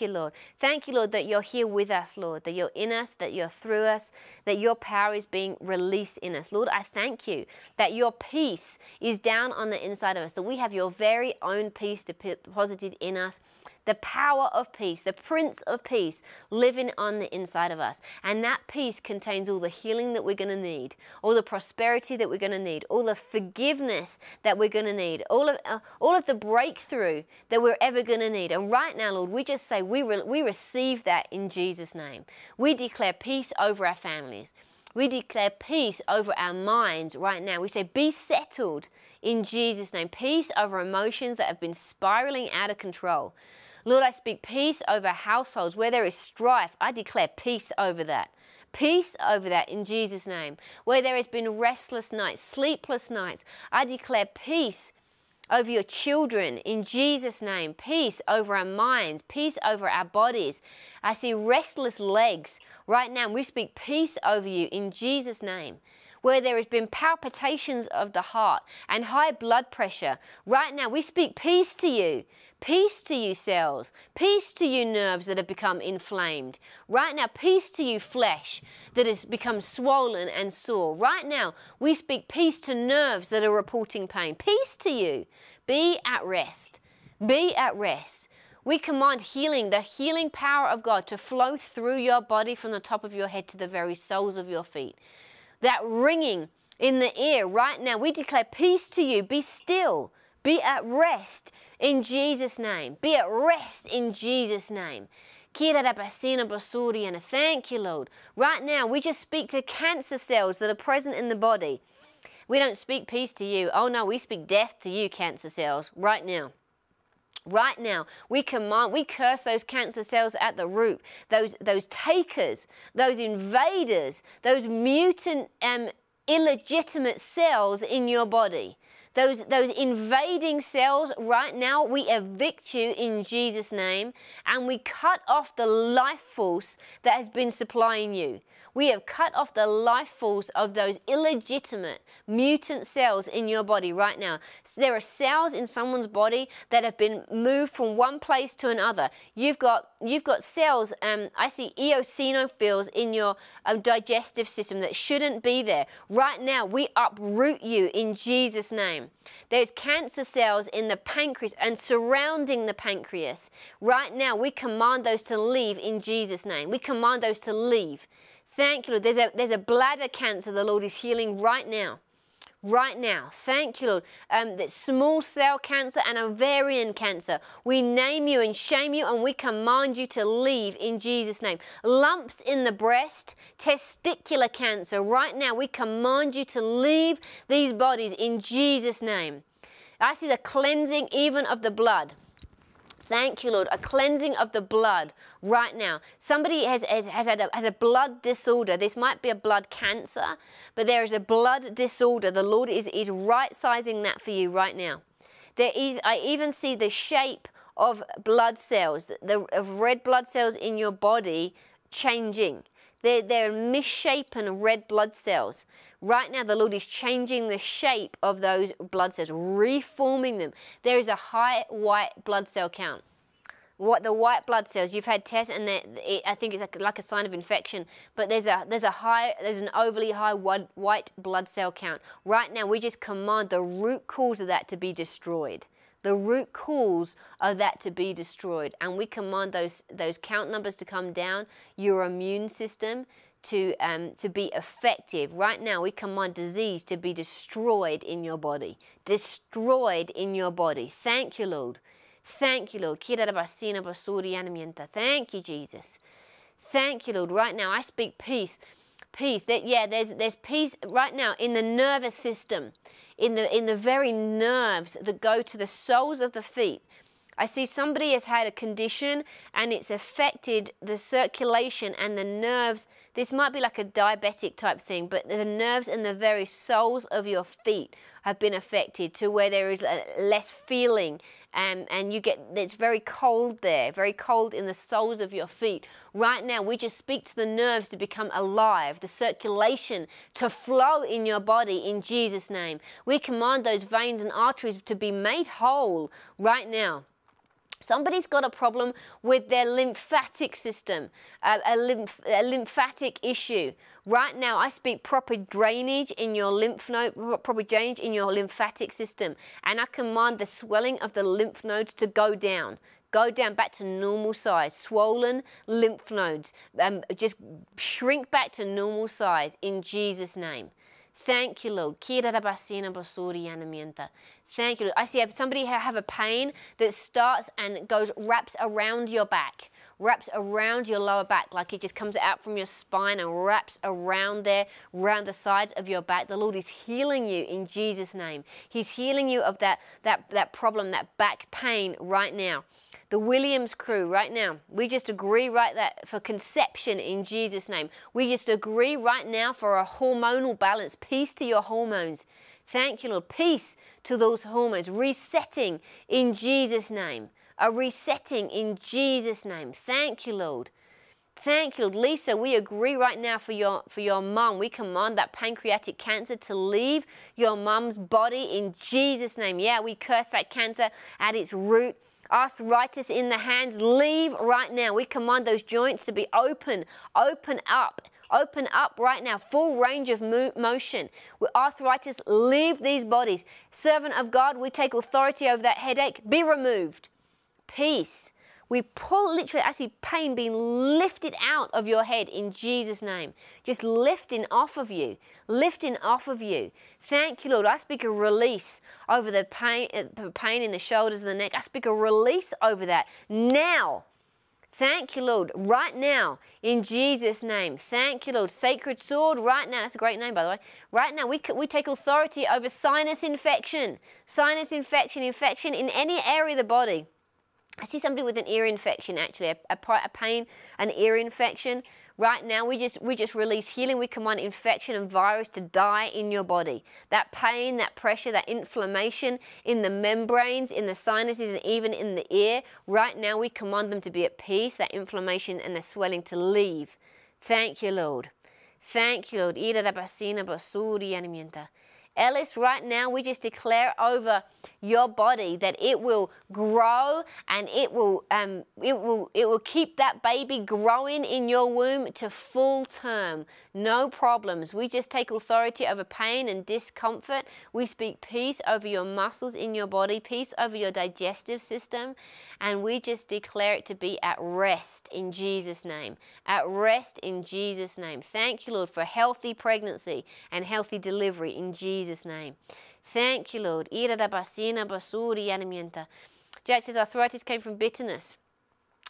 you, Lord. Thank you, Lord, that you're here with us, Lord, that you're in us, that you're through us, that your power is being released in us. Lord, I thank you that your peace is down on the inside of us, that we have your very own peace deposited in us the power of peace, the Prince of Peace living on the inside of us. And that peace contains all the healing that we're going to need, all the prosperity that we're going to need, all the forgiveness that we're going to need, all of, uh, all of the breakthrough that we're ever going to need. And right now, Lord, we just say we, re we receive that in Jesus' name. We declare peace over our families. We declare peace over our minds right now. We say, be settled in Jesus' name. Peace over emotions that have been spiraling out of control. Lord, I speak peace over households where there is strife. I declare peace over that. Peace over that in Jesus' name. Where there has been restless nights, sleepless nights, I declare peace over your children in Jesus' name. Peace over our minds, peace over our bodies. I see restless legs right now, we speak peace over you in Jesus' name where there has been palpitations of the heart and high blood pressure. Right now, we speak peace to you. Peace to you, cells. Peace to you, nerves that have become inflamed. Right now, peace to you, flesh that has become swollen and sore. Right now, we speak peace to nerves that are reporting pain. Peace to you. Be at rest. Be at rest. We command healing, the healing power of God to flow through your body from the top of your head to the very soles of your feet that ringing in the ear right now. We declare peace to you. Be still. Be at rest in Jesus' name. Be at rest in Jesus' name. and Thank you, Lord. Right now, we just speak to cancer cells that are present in the body. We don't speak peace to you. Oh no, we speak death to you, cancer cells, right now. Right now, we command, we curse those cancer cells at the root, those, those takers, those invaders, those mutant um, illegitimate cells in your body. Those, those invading cells, right now, we evict you in Jesus' name and we cut off the life force that has been supplying you. We have cut off the life force of those illegitimate mutant cells in your body right now. So there are cells in someone's body that have been moved from one place to another. You've got you've got cells. Um, I see eosinophils in your um, digestive system that shouldn't be there. Right now, we uproot you in Jesus' name. There's cancer cells in the pancreas and surrounding the pancreas. Right now, we command those to leave in Jesus' name. We command those to leave. Thank you, Lord. There's a, there's a bladder cancer the Lord is healing right now. Right now, thank you, Lord, um, that small cell cancer and ovarian cancer, we name you and shame you and we command you to leave in Jesus' name. Lumps in the breast, testicular cancer, right now, we command you to leave these bodies in Jesus' name. I see the cleansing even of the blood. Thank you, Lord. A cleansing of the blood right now. Somebody has, has, has, had a, has a blood disorder. This might be a blood cancer, but there is a blood disorder. The Lord is, is right sizing that for you right now. There is, I even see the shape of blood cells, the, of red blood cells in your body changing. They're, they're misshapen red blood cells. Right now, the Lord is changing the shape of those blood cells, reforming them. There is a high white blood cell count what the white blood cells you've had tests and it, I think it's like, like, a sign of infection but there's a there's a high there's an overly high white, white blood cell count right now we just command the root cause of that to be destroyed the root cause of that to be destroyed. And we command those, those count numbers to come down, your immune system to, um, to be effective. Right now, we command disease to be destroyed in your body. Destroyed in your body. Thank you, Lord. Thank you, Lord. Thank you, Jesus. Thank you, Lord. Right now, I speak peace peace. That yeah, there's there's peace right now in the nervous system, in the in the very nerves that go to the soles of the feet. I see somebody has had a condition and it's affected the circulation and the nerves. This might be like a diabetic type thing, but the nerves and the very soles of your feet have been affected to where there is less feeling um, and you get, it's very cold there, very cold in the soles of your feet. Right now, we just speak to the nerves to become alive, the circulation to flow in your body in Jesus' name. We command those veins and arteries to be made whole right now. Somebody's got a problem with their lymphatic system, a, uh, a, lymph, a lymphatic issue. Right now, I speak proper drainage in your lymph node, proper drainage in your lymphatic system, and I command the swelling of the lymph nodes to go down. Go down back to normal size, swollen lymph nodes. Um, just shrink back to normal size in Jesus' name. Thank you, Lord. Thank you, Lord. I see somebody have a pain that starts and goes, wraps around your back wraps around your lower back, like it just comes out from your spine and wraps around there, around the sides of your back. The Lord is healing you in Jesus' name. He's healing you of that, that, that problem, that back pain right now the Williams crew right now. We just agree right that for conception in Jesus' name. We just agree right now for a hormonal balance, peace to your hormones. Thank you, Lord. Peace to those hormones, resetting in Jesus' name a resetting in Jesus' name. Thank you, Lord. Thank you, Lisa. We agree right now for your for your mum. We command that pancreatic cancer to leave your mum's body in Jesus' name. Yeah, we curse that cancer at its root. Arthritis in the hands, leave right now. We command those joints to be open, open up, open up right now, full range of motion. With arthritis, leave these bodies. Servant of God, we take authority over that headache, be removed peace. We pull literally, I see pain being lifted out of your head in Jesus' name. Just lifting off of you, lifting off of you. Thank you, Lord. I speak a release over the pain, eh, the pain in the shoulders and the neck. I speak a release over that now. Thank you, Lord, right now in Jesus' name. Thank you, Lord. Sacred sword, right now. That's a great name, by the way. Right now, we, we take authority over sinus infection, sinus infection, infection in any area of the body. I see somebody with an ear infection actually, a, a, a pain, an ear infection. Right now, we just, we just release healing. We command infection and virus to die in your body. That pain, that pressure, that inflammation in the membranes, in the sinuses, and even in the ear, right now we command them to be at peace, that inflammation and the swelling to leave. Thank you, Lord. Thank you, Lord. Ellis, right now we just declare over your body that it will grow and it will, um, it will, it will keep that baby growing in your womb to full term. No problems. We just take authority over pain and discomfort. We speak peace over your muscles in your body, peace over your digestive system, and we just declare it to be at rest in Jesus' name. At rest in Jesus' name. Thank you, Lord, for healthy pregnancy and healthy delivery in Jesus' name. Jesus' name. Thank you, Lord. Jack says arthritis came from bitterness.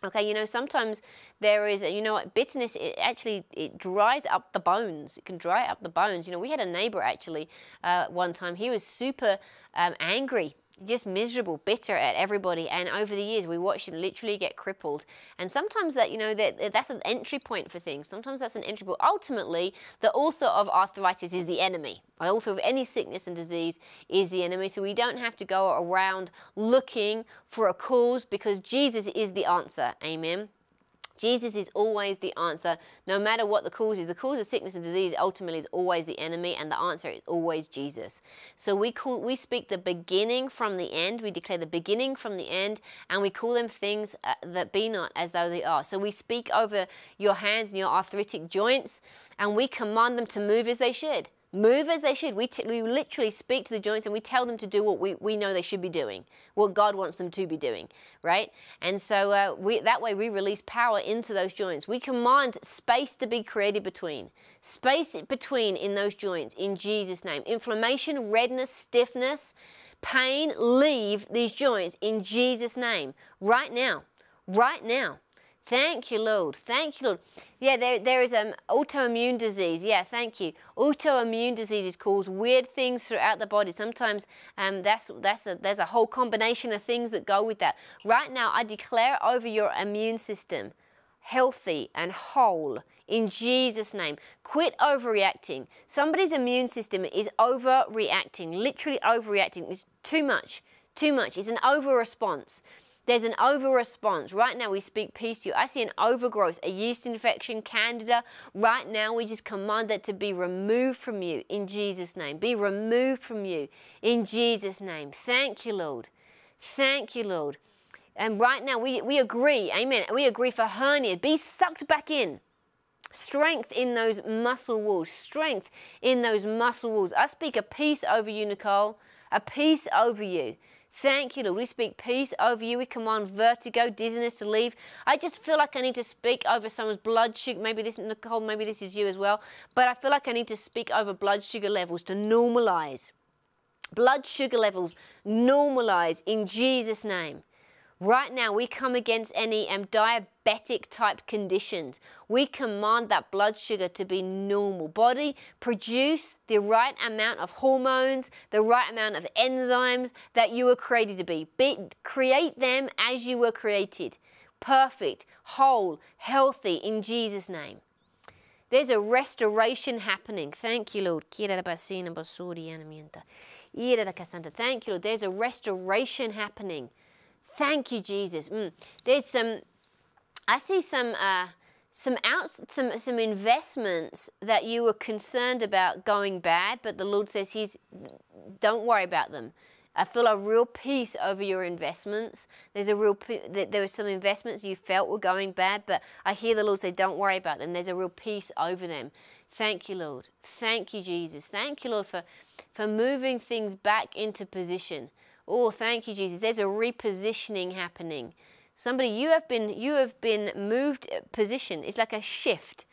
Okay, you know, sometimes there is, you know what, bitterness, it actually, it dries up the bones. It can dry up the bones. You know, we had a neighbor actually uh, one time, he was super um, angry just miserable, bitter at everybody. And over the years, we watched him literally get crippled. And sometimes that, you know, that that's an entry point for things. Sometimes that's an entry point. Ultimately, the author of arthritis is the enemy. The author of any sickness and disease is the enemy. So we don't have to go around looking for a cause because Jesus is the answer. Amen. Jesus is always the answer, no matter what the cause is. The cause of sickness and disease ultimately is always the enemy, and the answer is always Jesus. So we call we speak the beginning from the end. We declare the beginning from the end, and we call them things uh, that be not as though they are. So we speak over your hands and your arthritic joints, and we command them to move as they should move as they should. We, we literally speak to the joints and we tell them to do what we, we know they should be doing, what God wants them to be doing, right? And so uh, we, that way we release power into those joints. We command space to be created between, space between in those joints in Jesus' name. Inflammation, redness, stiffness, pain, leave these joints in Jesus' name right now, right now. Thank you, Lord. Thank you, Lord. Yeah, there, there is an um, autoimmune disease. Yeah, thank you. Autoimmune diseases cause weird things throughout the body. Sometimes um, that's, that's a, there's a whole combination of things that go with that. Right now, I declare over your immune system healthy and whole in Jesus' name. Quit overreacting. Somebody's immune system is overreacting, literally overreacting. It's too much, too much. It's an over response. There's an over response. Right now we speak peace to you. I see an overgrowth, a yeast infection, candida. Right now we just command that to be removed from you in Jesus' name. Be removed from you in Jesus' name. Thank you, Lord. Thank you, Lord. And right now we, we agree, amen. We agree for hernia. Be sucked back in. Strength in those muscle walls. Strength in those muscle walls. I speak a peace over you, Nicole. A peace over you. Thank you, Lord. We speak peace over you. We command vertigo, dizziness to leave. I just feel like I need to speak over someone's blood sugar. Maybe this is Nicole, maybe this is you as well. But I feel like I need to speak over blood sugar levels to normalize. Blood sugar levels normalize in Jesus' name. Right now, we come against any um, diabetic type conditions. We command that blood sugar to be normal. Body produce the right amount of hormones, the right amount of enzymes that you were created to be. be create them as you were created. Perfect, whole, healthy in Jesus' name. There's a restoration happening. Thank you, Lord. Thank you, Lord. There's a restoration happening. Thank you, Jesus. Mm. There's some, I see some, uh, some out, some some investments that you were concerned about going bad, but the Lord says He's, don't worry about them. I feel a real peace over your investments. There's a real there were some investments you felt were going bad, but I hear the Lord say, "Don't worry about them." There's a real peace over them. Thank you, Lord. Thank you, Jesus. Thank you, Lord, for for moving things back into position. Oh, thank you, Jesus. There's a repositioning happening. Somebody, you have been, you have been moved uh, position. It's like a shift,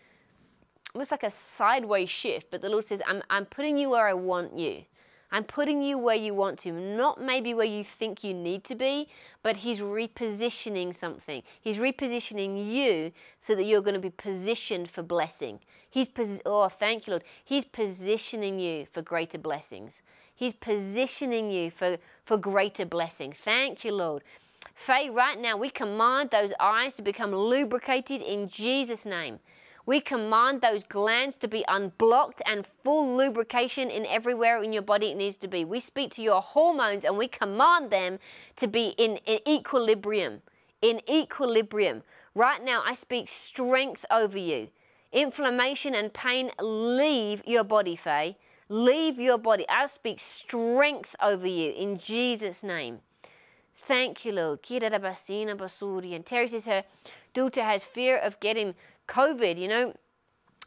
almost like a sideways shift. But the Lord says, I'm, I'm putting you where I want you. I'm putting you where you want to, not maybe where you think you need to be, but He's repositioning something. He's repositioning you so that you're going to be positioned for blessing. He's, oh, thank you, Lord. He's positioning you for greater blessings. He's positioning you for, for greater blessing. Thank you, Lord. Faye, right now we command those eyes to become lubricated in Jesus' name. We command those glands to be unblocked and full lubrication in everywhere in your body it needs to be. We speak to your hormones and we command them to be in, in equilibrium. In equilibrium. Right now, I speak strength over you. Inflammation and pain leave your body, Faye. Leave your body. I speak strength over you in Jesus' name. Thank you, Lord. And Terry says her daughter has fear of getting COVID, you know.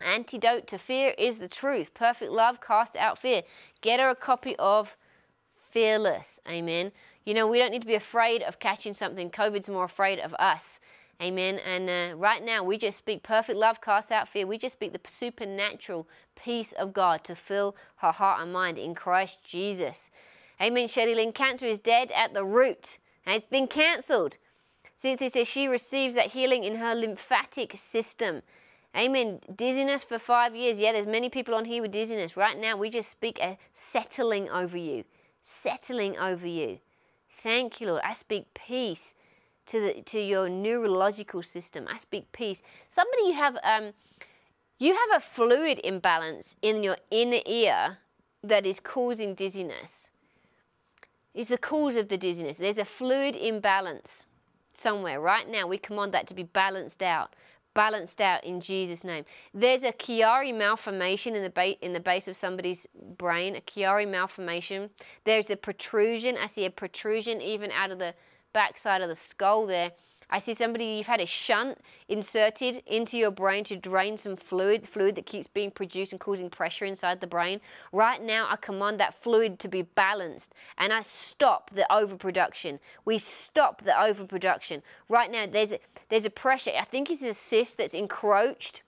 Antidote to fear is the truth. Perfect love casts out fear. Get her a copy of Fearless. Amen. You know, we don't need to be afraid of catching something. COVID's more afraid of us. Amen. And uh, right now, we just speak perfect love casts out fear. We just speak the supernatural peace of God to fill her heart and mind in Christ Jesus. Amen, Shelly Lynn. Cancer is dead at the root. And it's been cancelled. Cynthia says she receives that healing in her lymphatic system. Amen. Dizziness for five years. Yeah, there's many people on here with dizziness. Right now, we just speak a settling over you. Settling over you. Thank you, Lord. I speak peace to, the, to your neurological system. I speak peace. Somebody you have, um, you have a fluid imbalance in your inner ear that is causing dizziness. Is the cause of the dizziness. There's a fluid imbalance somewhere. Right now, we command that to be balanced out. Balanced out in Jesus' name. There's a Chiari malformation in the, in the base of somebody's brain, a Chiari malformation. There's a protrusion. I see a protrusion even out of the backside of the skull there. I see somebody, you've had a shunt inserted into your brain to drain some fluid, fluid that keeps being produced and causing pressure inside the brain. Right now, I command that fluid to be balanced and I stop the overproduction. We stop the overproduction. Right now, there's a, there's a pressure. I think it's a cyst that's encroached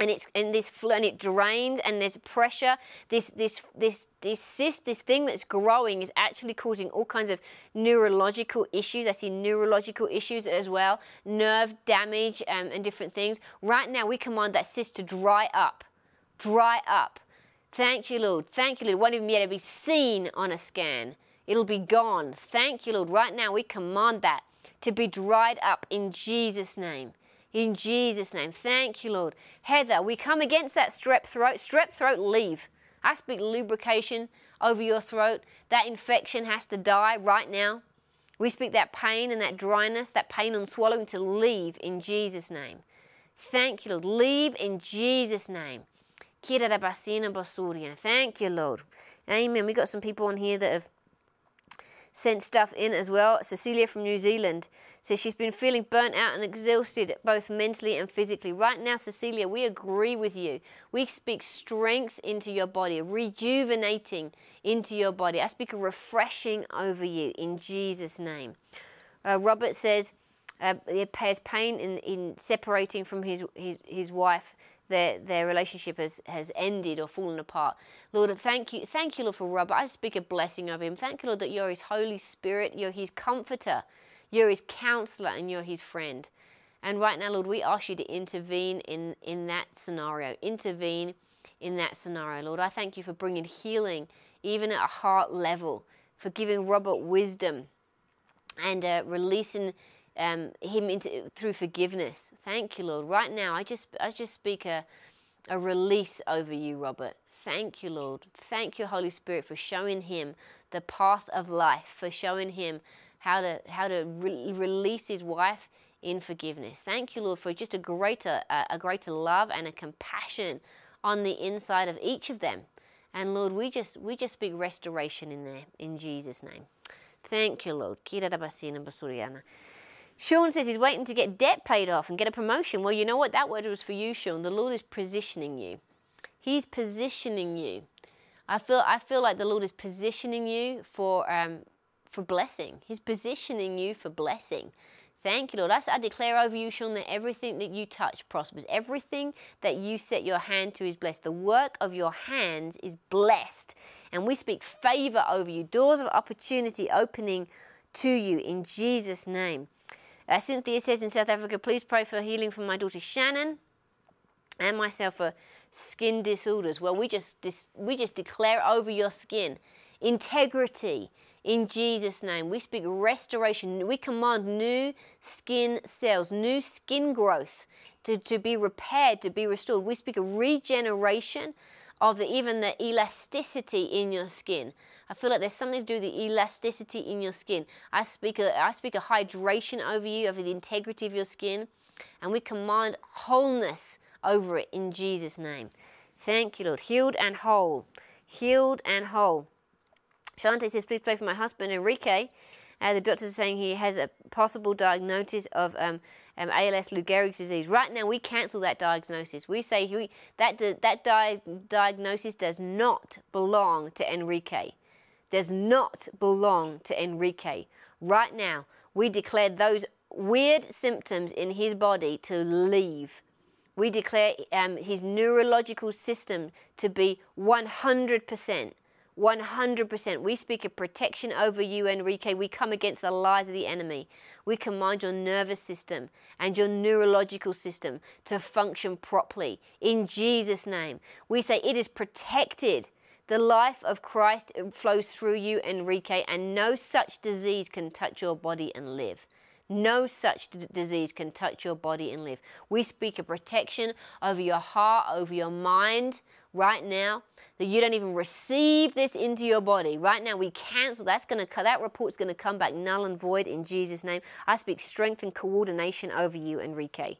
and it's and this and it drains and there's pressure this this this this cyst this thing that's growing is actually causing all kinds of neurological issues i see neurological issues as well nerve damage um, and different things right now we command that cyst to dry up dry up thank you lord thank you lord it won't even be able to be seen on a scan it'll be gone thank you lord right now we command that to be dried up in jesus name in Jesus' name. Thank you, Lord. Heather, we come against that strep throat. Strep throat, leave. I speak lubrication over your throat. That infection has to die right now. We speak that pain and that dryness, that pain on swallowing to leave in Jesus' name. Thank you, Lord. Leave in Jesus' name. Thank you, Lord. Amen. We got some people on here that have sent stuff in as well. Cecilia from New Zealand. So she's been feeling burnt out and exhausted both mentally and physically. Right now, Cecilia, we agree with you. We speak strength into your body, rejuvenating into your body. I speak a refreshing over you in Jesus' name. Uh, Robert says uh, it has pain in, in separating from his, his, his wife their their relationship has, has ended or fallen apart. Lord, thank you, thank you, Lord, for Robert. I speak a blessing of him. Thank you, Lord, that you're his Holy Spirit, you're his comforter. You're his counselor and you're his friend. And right now, Lord, we ask you to intervene in, in that scenario. Intervene in that scenario, Lord. I thank you for bringing healing, even at a heart level, for giving Robert wisdom and uh, releasing um, him into, through forgiveness. Thank you, Lord. Right now, I just, I just speak a, a release over you, Robert. Thank you, Lord. Thank you, Holy Spirit, for showing him the path of life, for showing him how to, how to re release his wife in forgiveness. Thank you, Lord, for just a greater, uh, a greater love and a compassion on the inside of each of them. And Lord, we just, we just speak restoration in there, in Jesus' name. Thank you, Lord. Sean says he's waiting to get debt paid off and get a promotion. Well, you know what? That word was for you, Sean. The Lord is positioning you. He's positioning you. I feel, I feel like the Lord is positioning you for um, for blessing. He's positioning you for blessing. Thank you, Lord. I, I declare over you, Sean, that everything that you touch prospers. Everything that you set your hand to is blessed. The work of your hands is blessed. And we speak favor over you, doors of opportunity opening to you in Jesus' name. Uh, Cynthia says in South Africa, please pray for healing for my daughter Shannon and myself for skin disorders. Well, we just, we just declare over your skin integrity in Jesus' name. We speak restoration. We command new skin cells, new skin growth to, to be repaired, to be restored. We speak of regeneration of the, even the elasticity in your skin. I feel like there's something to do with the elasticity in your skin. I speak a, I speak a hydration over you, over the integrity of your skin, and we command wholeness over it in Jesus' name. Thank you, Lord. Healed and whole. Healed and whole. Shante says, please pray for my husband, Enrique. Uh, the doctors are saying he has a possible diagnosis of um, um, ALS Lou Gehrig's disease. Right now, we cancel that diagnosis. We say he, that, di that di diagnosis does not belong to Enrique. Does not belong to Enrique. Right now, we declare those weird symptoms in his body to leave. We declare um, his neurological system to be 100%. 100%. We speak a protection over you, Enrique. We come against the lies of the enemy. We command your nervous system and your neurological system to function properly. In Jesus' name, we say it is protected. The life of Christ flows through you, Enrique, and no such disease can touch your body and live. No such disease can touch your body and live. We speak a protection over your heart, over your mind right now that you don't even receive this into your body. Right now, we cancel. That's going to that report's going to come back null and void in Jesus' name. I speak strength and coordination over you, Enrique,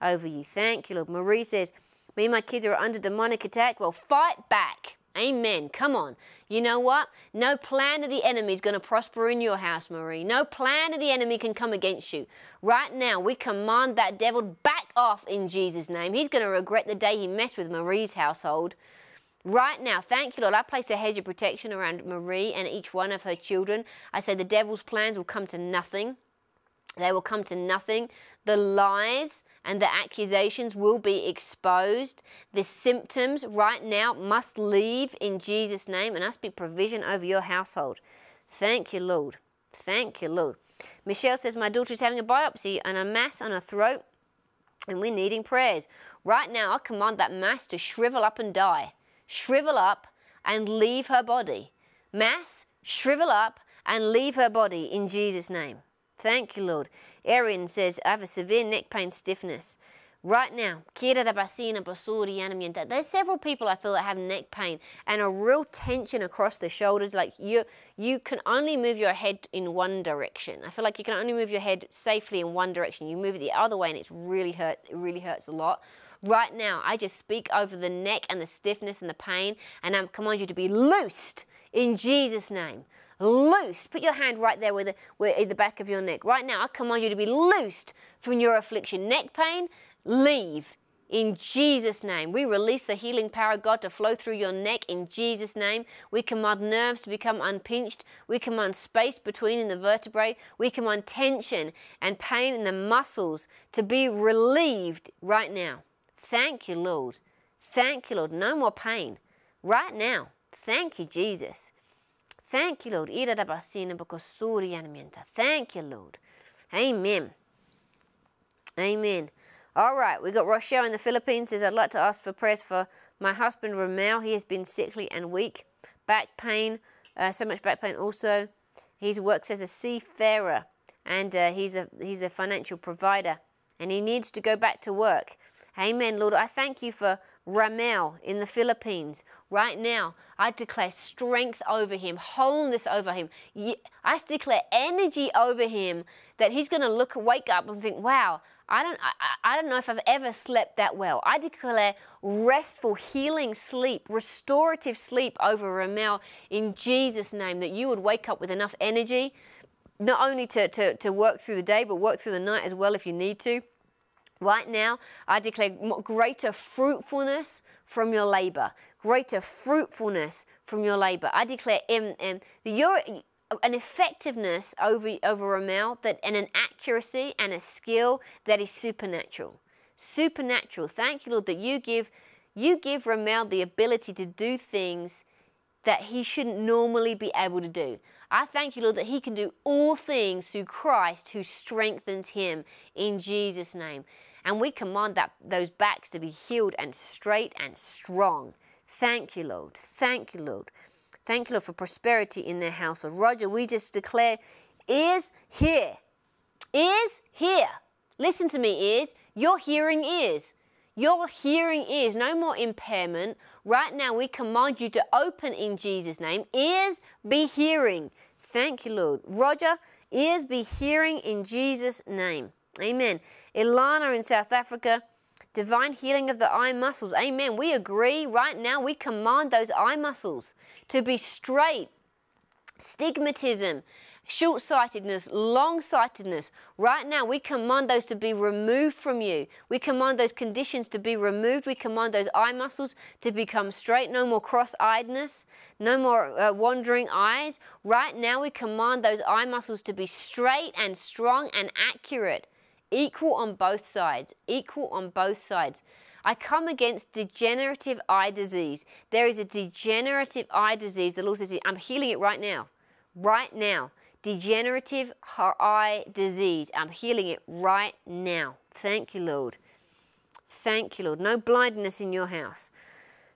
over you. Thank you, Lord. Marie says, "Me and my kids are under demonic attack. Well, fight back." Amen. Come on. You know what? No plan of the enemy is going to prosper in your house, Marie. No plan of the enemy can come against you. Right now, we command that devil back off in Jesus' name. He's going to regret the day he messed with Marie's household. Right now, thank you, Lord. I place a hedge of protection around Marie and each one of her children. I say the devil's plans will come to nothing. They will come to nothing. The lies and the accusations will be exposed. The symptoms right now must leave in Jesus' name and us be provision over your household. Thank you, Lord. Thank you, Lord. Michelle says, My daughter is having a biopsy and a mass on her throat, and we're needing prayers. Right now, I command that mass to shrivel up and die shrivel up, and leave her body. Mass, shrivel up, and leave her body in Jesus' name. Thank you, Lord. Erin says, I have a severe neck pain stiffness. Right now, there's several people I feel that have neck pain and a real tension across the shoulders. Like you, you can only move your head in one direction. I feel like you can only move your head safely in one direction. You move it the other way and it's really hurt. It really hurts a lot right now. I just speak over the neck and the stiffness and the pain, and I command you to be loosed in Jesus' name. Loosed. Put your hand right there with the, with the back of your neck. Right now, I command you to be loosed from your affliction. Neck pain, leave. In Jesus' name, we release the healing power of God to flow through your neck. In Jesus' name, we command nerves to become unpinched. We command space between in the vertebrae. We command tension and pain in the muscles to be relieved right now. Thank you, Lord. Thank you, Lord. No more pain. Right now. Thank you, Jesus. Thank you, Lord. Thank you, Lord. Amen. Amen. All right, we got Rochelle in the Philippines says, I'd like to ask for prayers for my husband Romel. He has been sickly and weak. Back pain, uh, so much back pain also. He works as a seafarer and uh, he's, a he's a financial provider and he needs to go back to work. Amen, Lord. I thank you for Ramel in the Philippines. Right now, I declare strength over him, wholeness over him. I declare energy over him that he's going to look, wake up and think, wow, I don't, I, I, don't know if I've ever slept that well. I declare restful, healing sleep, restorative sleep over Ramel in Jesus' name, that you would wake up with enough energy, not only to, to, to work through the day, but work through the night as well if you need to. Right now, I declare greater fruitfulness from your labor. Greater fruitfulness from your labor. I declare um, um, your, an effectiveness over, over amount that, and an accuracy and a skill that is supernatural. Supernatural. Thank you, Lord, that you give you give Ramel the ability to do things that he shouldn't normally be able to do. I thank you, Lord, that he can do all things through Christ who strengthens him in Jesus' name. And we command that, those backs to be healed and straight and strong. Thank you, Lord. Thank you, Lord. Thank you, Lord, for prosperity in their household. Roger, we just declare is here. Is here. Listen to me, ears. Your hearing is. Your hearing is no more impairment. Right now, we command you to open in Jesus' name. Ears be hearing. Thank you, Lord. Roger, ears be hearing in Jesus' name. Amen. Ilana in South Africa, divine healing of the eye muscles. Amen. We agree right now, we command those eye muscles to be straight. Stigmatism, short sightedness, long sightedness. Right now, we command those to be removed from you. We command those conditions to be removed. We command those eye muscles to become straight. No more cross eyedness, no more uh, wandering eyes. Right now, we command those eye muscles to be straight and strong and accurate. Equal on both sides, equal on both sides. I come against degenerative eye disease. There is a degenerative eye disease The Lord says, I'm healing it right now, right now. Degenerative eye disease. I'm healing it right now. Thank you, Lord. Thank you, Lord. No blindness in your house.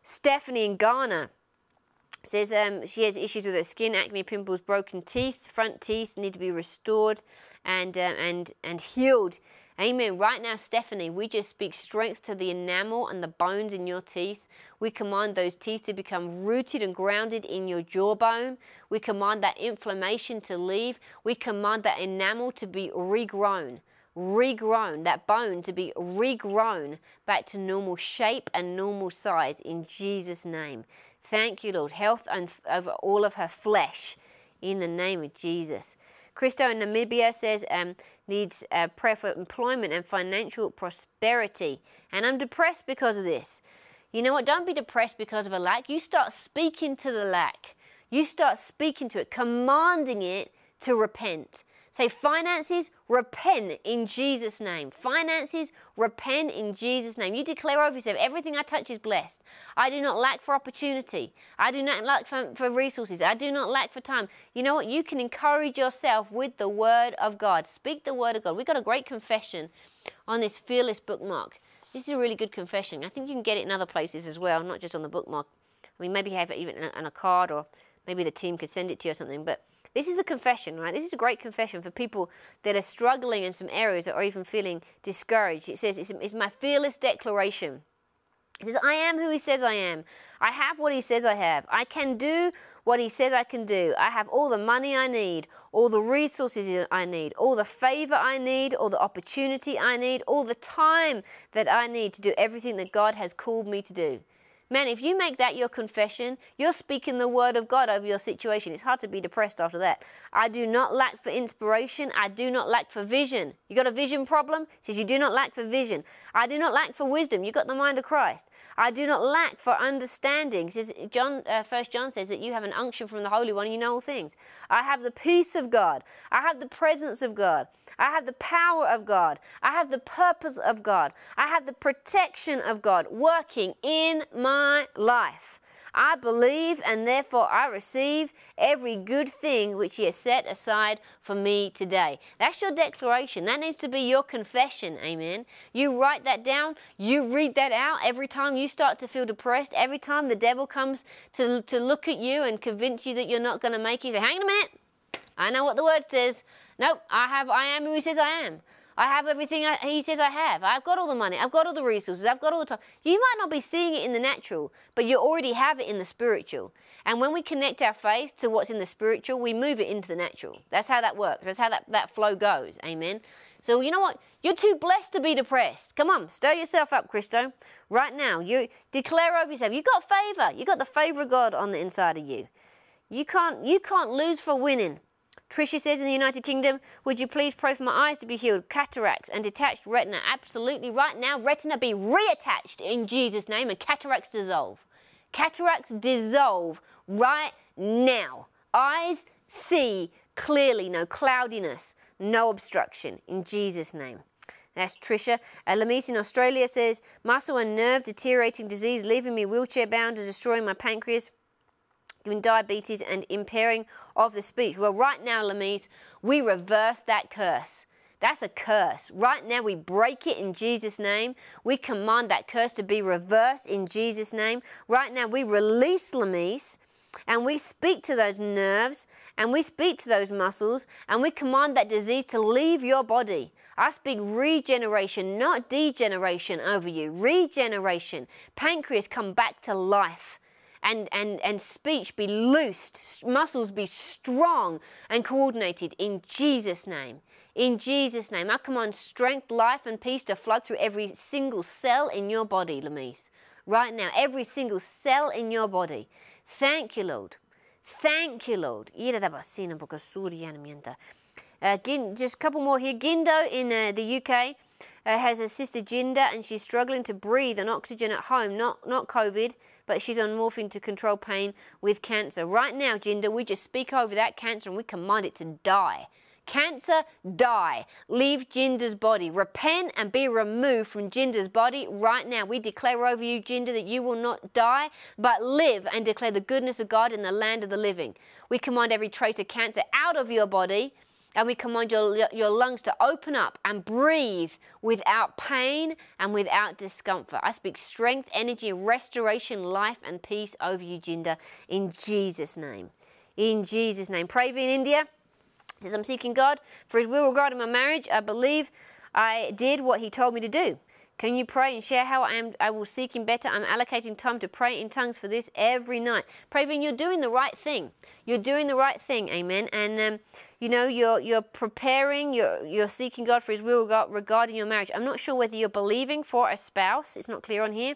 Stephanie in Ghana. Says um, she has issues with her skin, acne, pimples, broken teeth, front teeth need to be restored and, uh, and, and healed. Amen. Right now, Stephanie, we just speak strength to the enamel and the bones in your teeth. We command those teeth to become rooted and grounded in your jawbone. We command that inflammation to leave. We command that enamel to be regrown, regrown, that bone to be regrown back to normal shape and normal size in Jesus' name. Thank you, Lord. Health over all of her flesh in the name of Jesus. Christo in Namibia says, um, needs a uh, prayer for employment and financial prosperity. And I'm depressed because of this. You know what? Don't be depressed because of a lack. You start speaking to the lack. You start speaking to it, commanding it to repent. Say, finances, repent in Jesus' name. Finances, repent in Jesus' name. You declare over yourself, everything I touch is blessed. I do not lack for opportunity. I do not lack for, for resources. I do not lack for time. You know what? You can encourage yourself with the Word of God. Speak the Word of God. We got a great confession on this fearless bookmark. This is a really good confession. I think you can get it in other places as well, not just on the bookmark. I mean, maybe have it even on a card or maybe the team could send it to you or something. But this is the confession, right? This is a great confession for people that are struggling in some areas or even feeling discouraged. It says, it's, my fearless declaration. It says, I am who he says I am. I have what he says I have. I can do what he says I can do. I have all the money I need, all the resources I need, all the favor I need, all the opportunity I need, all the time that I need to do everything that God has called me to do. Man, if you make that your confession, you're speaking the word of God over your situation. It's hard to be depressed after that. I do not lack for inspiration. I do not lack for vision. You got a vision problem? It says you do not lack for vision. I do not lack for wisdom. You got the mind of Christ. I do not lack for understanding. It says John, uh, First John says that you have an unction from the Holy One. You know all things. I have the peace of God. I have the presence of God. I have the power of God. I have the purpose of God. I have the protection of God working in my my life. I believe and therefore I receive every good thing which He has set aside for me today. That's your declaration. That needs to be your confession. Amen. You write that down. You read that out every time you start to feel depressed. Every time the devil comes to, to look at you and convince you that you're not going to make it, you say, hang on a minute. I know what the word says. Nope, I have I am who he says I am. I have everything I, he says I have. I've got all the money. I've got all the resources. I've got all the time. You might not be seeing it in the natural, but you already have it in the spiritual. And when we connect our faith to what's in the spiritual, we move it into the natural. That's how that works. That's how that, that flow goes. Amen. So you know what? You're too blessed to be depressed. Come on, stir yourself up, Christo. Right now, you declare over yourself. You've got favor. You've got the favor of God on the inside of you. You can't you can't lose for winning. Tricia says in the United Kingdom, would you please pray for my eyes to be healed, cataracts and detached retina? Absolutely right now, retina be reattached in Jesus' name and cataracts dissolve. Cataracts dissolve right now. Eyes see clearly, no cloudiness, no obstruction in Jesus' name. That's Tricia. Uh, Lamise in Australia says, muscle and nerve deteriorating disease, leaving me wheelchair bound and destroying my pancreas giving diabetes and impairing of the speech. Well, right now, Lamise, we reverse that curse. That's a curse. Right now, we break it in Jesus' name. We command that curse to be reversed in Jesus' name. Right now, we release Lamise and we speak to those nerves and we speak to those muscles and we command that disease to leave your body. I speak regeneration, not degeneration over you. Regeneration. Pancreas, come back to life and, and, and speech be loosed, muscles be strong and coordinated in Jesus' name. In Jesus' name, I command strength, life, and peace to flood through every single cell in your body, Lamise. Right now, every single cell in your body. Thank you, Lord. Thank you, Lord. Uh, just a couple more here. Gindo in uh, the UK uh, has a sister Jinda, and she's struggling to breathe on oxygen at home, not, not COVID but she's on morphine to control pain with cancer. Right now, Jinder, we just speak over that cancer and we command it to die. Cancer, die. Leave Jinder's body. Repent and be removed from Jinder's body right now. We declare over you, Jinder, that you will not die, but live and declare the goodness of God in the land of the living. We command every trace of cancer out of your body and we command your, your lungs to open up and breathe without pain and without discomfort. I speak strength, energy, restoration, life, and peace over you, Jinder, in Jesus' name. In Jesus' name. Pray in India. says, I'm seeking God for his will regarding my marriage. I believe I did what he told me to do. Can you pray and share how I am? I will seek Him better. I'm allocating time to pray in tongues for this every night. Praveen, you're doing the right thing. You're doing the right thing. Amen. And um, you know, you're you're preparing. You're you're seeking God for His will regarding your marriage. I'm not sure whether you're believing for a spouse. It's not clear on here,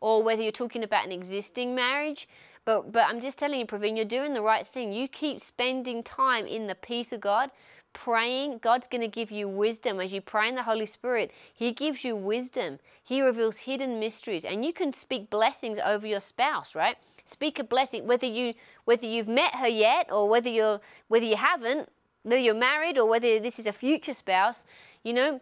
or whether you're talking about an existing marriage. But but I'm just telling you, Praveen, you're doing the right thing. You keep spending time in the peace of God praying, God's going to give you wisdom. As you pray in the Holy Spirit, He gives you wisdom. He reveals hidden mysteries. And you can speak blessings over your spouse, right? Speak a blessing, whether you whether you've met her yet or whether you're whether you haven't, whether you're married or whether this is a future spouse, you know,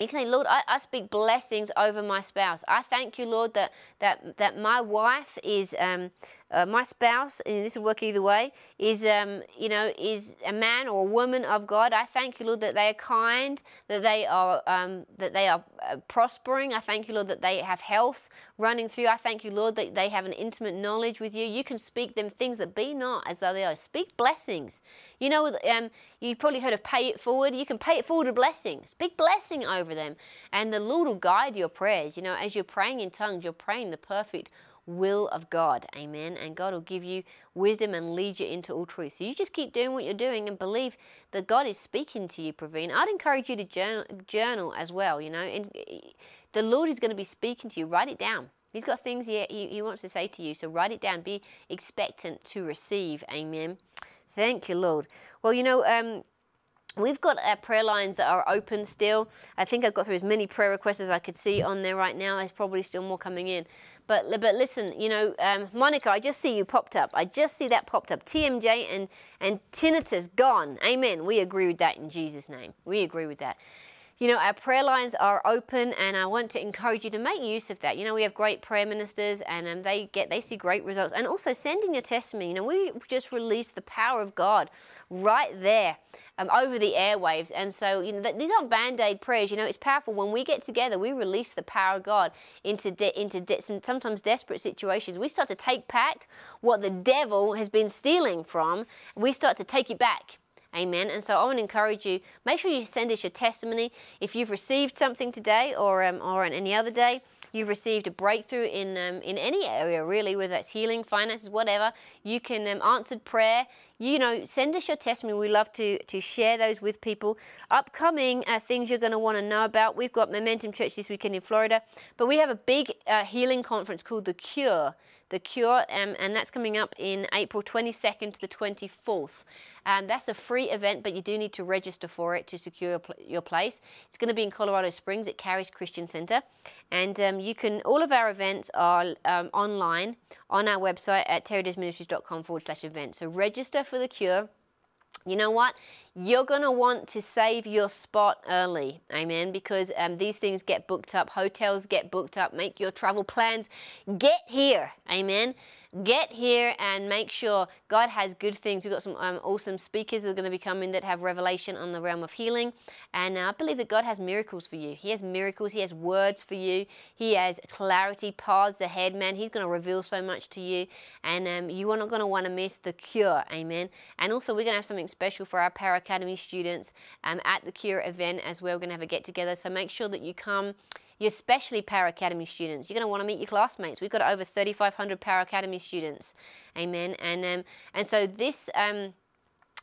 you can say, Lord, I, I, speak blessings over my spouse. I thank you, Lord, that that that my wife is um, uh, my spouse, and this will work either way, is um, you know is a man or a woman of God. I thank you, Lord, that they are kind, that they are um, that they are uh, prospering. I thank you, Lord, that they have health running through. I thank you, Lord, that they have an intimate knowledge with you. You can speak them things that be not as though they are. Speak blessings. You know, um, you probably heard of pay it forward. You can pay it forward a blessing. Speak blessing over them, and the Lord will guide your prayers. You know, as you're praying in tongues, you're praying the perfect will of God. Amen. And God will give you wisdom and lead you into all truth. So you just keep doing what you're doing and believe that God is speaking to you, Praveen. I'd encourage you to journal, journal as well, you know. And eh, the Lord is going to be speaking to you. Write it down. He's got things he, he, he wants to say to you. So write it down. Be expectant to receive. Amen. Thank you, Lord. Well, you know, um, We've got our prayer lines that are open still. I think I've got through as many prayer requests as I could see on there right now. There's probably still more coming in. But, but listen, you know, um, Monica, I just see you popped up. I just see that popped up. TMJ and, and tinnitus gone. Amen. We agree with that in Jesus' name. We agree with that. You know, our prayer lines are open and I want to encourage you to make use of that. You know, we have great prayer ministers and um, they get, they see great results. And also sending your testimony. You know, we just release the power of God right there um, over the airwaves. And so, you know, th these aren't band-aid prayers. You know, it's powerful. When we get together, we release the power of God into into some, sometimes desperate situations. We start to take back what the devil has been stealing from. We start to take it back. Amen. And so I want to encourage you, make sure you send us your testimony. If you've received something today or, um, or on any other day, you've received a breakthrough in, um, in any area, really, whether that's healing, finances, whatever, you can um, answered prayer, you know, send us your testimony. We love to, to share those with people. Upcoming uh, things you're going to want to know about. We've got Momentum Church this weekend in Florida, but we have a big uh, healing conference called The Cure. The Cure, um, and that's coming up in April 22nd to the 24th. Um, that's a free event, but you do need to register for it to secure your place. It's going to be in Colorado Springs at Carey's Christian Center. And um, you can, all of our events are um, online on our website at terrydesministries.com forward slash event. So register for the cure. You know what? you're going to want to save your spot early, amen, because um, these things get booked up, hotels get booked up, make your travel plans, get here, amen. Get here and make sure God has good things. We've got some um, awesome speakers that are going to be coming that have revelation on the realm of healing. And uh, I believe that God has miracles for you. He has miracles. He has words for you. He has clarity, paths ahead, man. He's going to reveal so much to you. And um, you are not going to want to miss the cure, amen. And also, we're going to have something special for our para Academy students um, at the Cure event as well. We're going to have a get together, so make sure that you come. You're especially Power Academy students. You're going to want to meet your classmates. We've got over 3,500 Power Academy students, amen. And um, and so this. Um,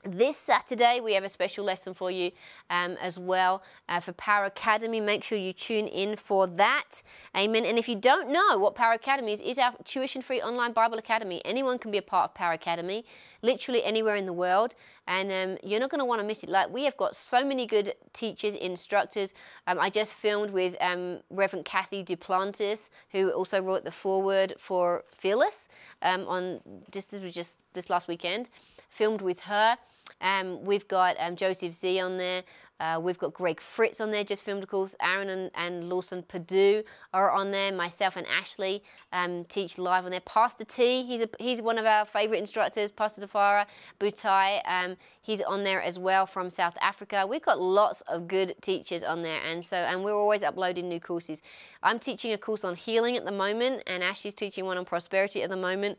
this Saturday, we have a special lesson for you um, as well uh, for Power Academy. Make sure you tune in for that. Amen. And if you don't know what Power Academy is, is our tuition-free online Bible Academy. Anyone can be a part of Power Academy, literally anywhere in the world. And um, you're not going to want to miss it. Like We have got so many good teachers, instructors. Um, I just filmed with um, Reverend Kathy Duplantis, who also wrote the foreword for Fearless um, on this was just this last weekend filmed with her. Um, we've got um, Joseph Z on there. Uh, we've got Greg Fritz on there, just filmed, of course. Aaron and, and Lawson Perdue are on there. Myself and Ashley um, teach live on there. Pastor T, he's, a, he's one of our favourite instructors, Pastor Tafara Butai. Um, he's on there as well from South Africa. We've got lots of good teachers on there, and so and we're always uploading new courses. I'm teaching a course on healing at the moment, and Ashley's teaching one on prosperity at the moment.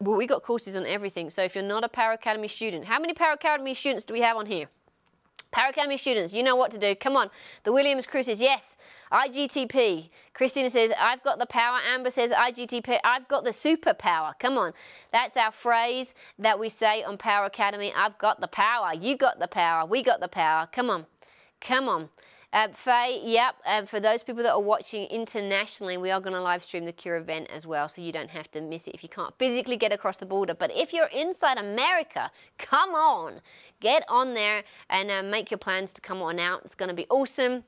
Well, we got courses on everything. So if you're not a Power Academy student, how many Power Academy students do we have on here? Power Academy students, you know what to do. Come on. The Williams Crew says, yes, IGTP. Christina says, I've got the power. Amber says, IGTP. I've got the superpower. Come on. That's our phrase that we say on Power Academy. I've got the power. You got the power. We got the power. Come on. Come on. Uh, Faye, yep. for those people that are watching internationally, we are going to live stream the Cure event as well, so you don't have to miss it if you can't physically get across the border. But if you're inside America, come on, get on there and uh, make your plans to come on out. It's going to be awesome,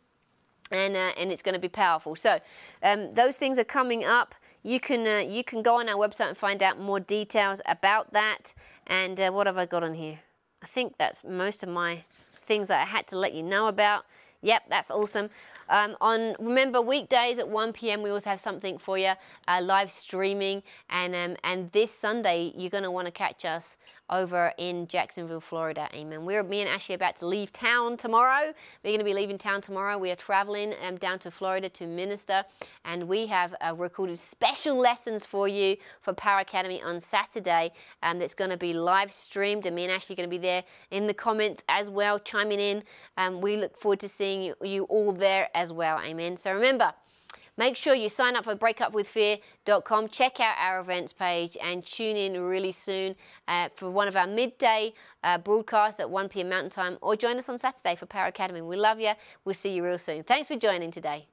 and uh, and it's going to be powerful. So um, those things are coming up. You can uh, you can go on our website and find out more details about that. And uh, what have I got on here? I think that's most of my things that I had to let you know about. Yep, that's awesome. Um, on remember weekdays at 1 p.m. we also have something for you, uh, live streaming, and um, and this Sunday you're gonna want to catch us over in Jacksonville, Florida. Amen. We're me and Ashley about to leave town tomorrow. We're going to be leaving town tomorrow. We are traveling um, down to Florida to minister, and we have uh, recorded special lessons for you for Power Academy on Saturday. Um, that's going to be live streamed, and me and Ashley are going to be there in the comments as well, chiming in. Um, we look forward to seeing you all there as well. Amen. So remember. Make sure you sign up for breakupwithfear.com, check out our events page, and tune in really soon uh, for one of our midday uh, broadcasts at 1 p.m. Mountain Time, or join us on Saturday for Power Academy. We love you. We'll see you real soon. Thanks for joining today.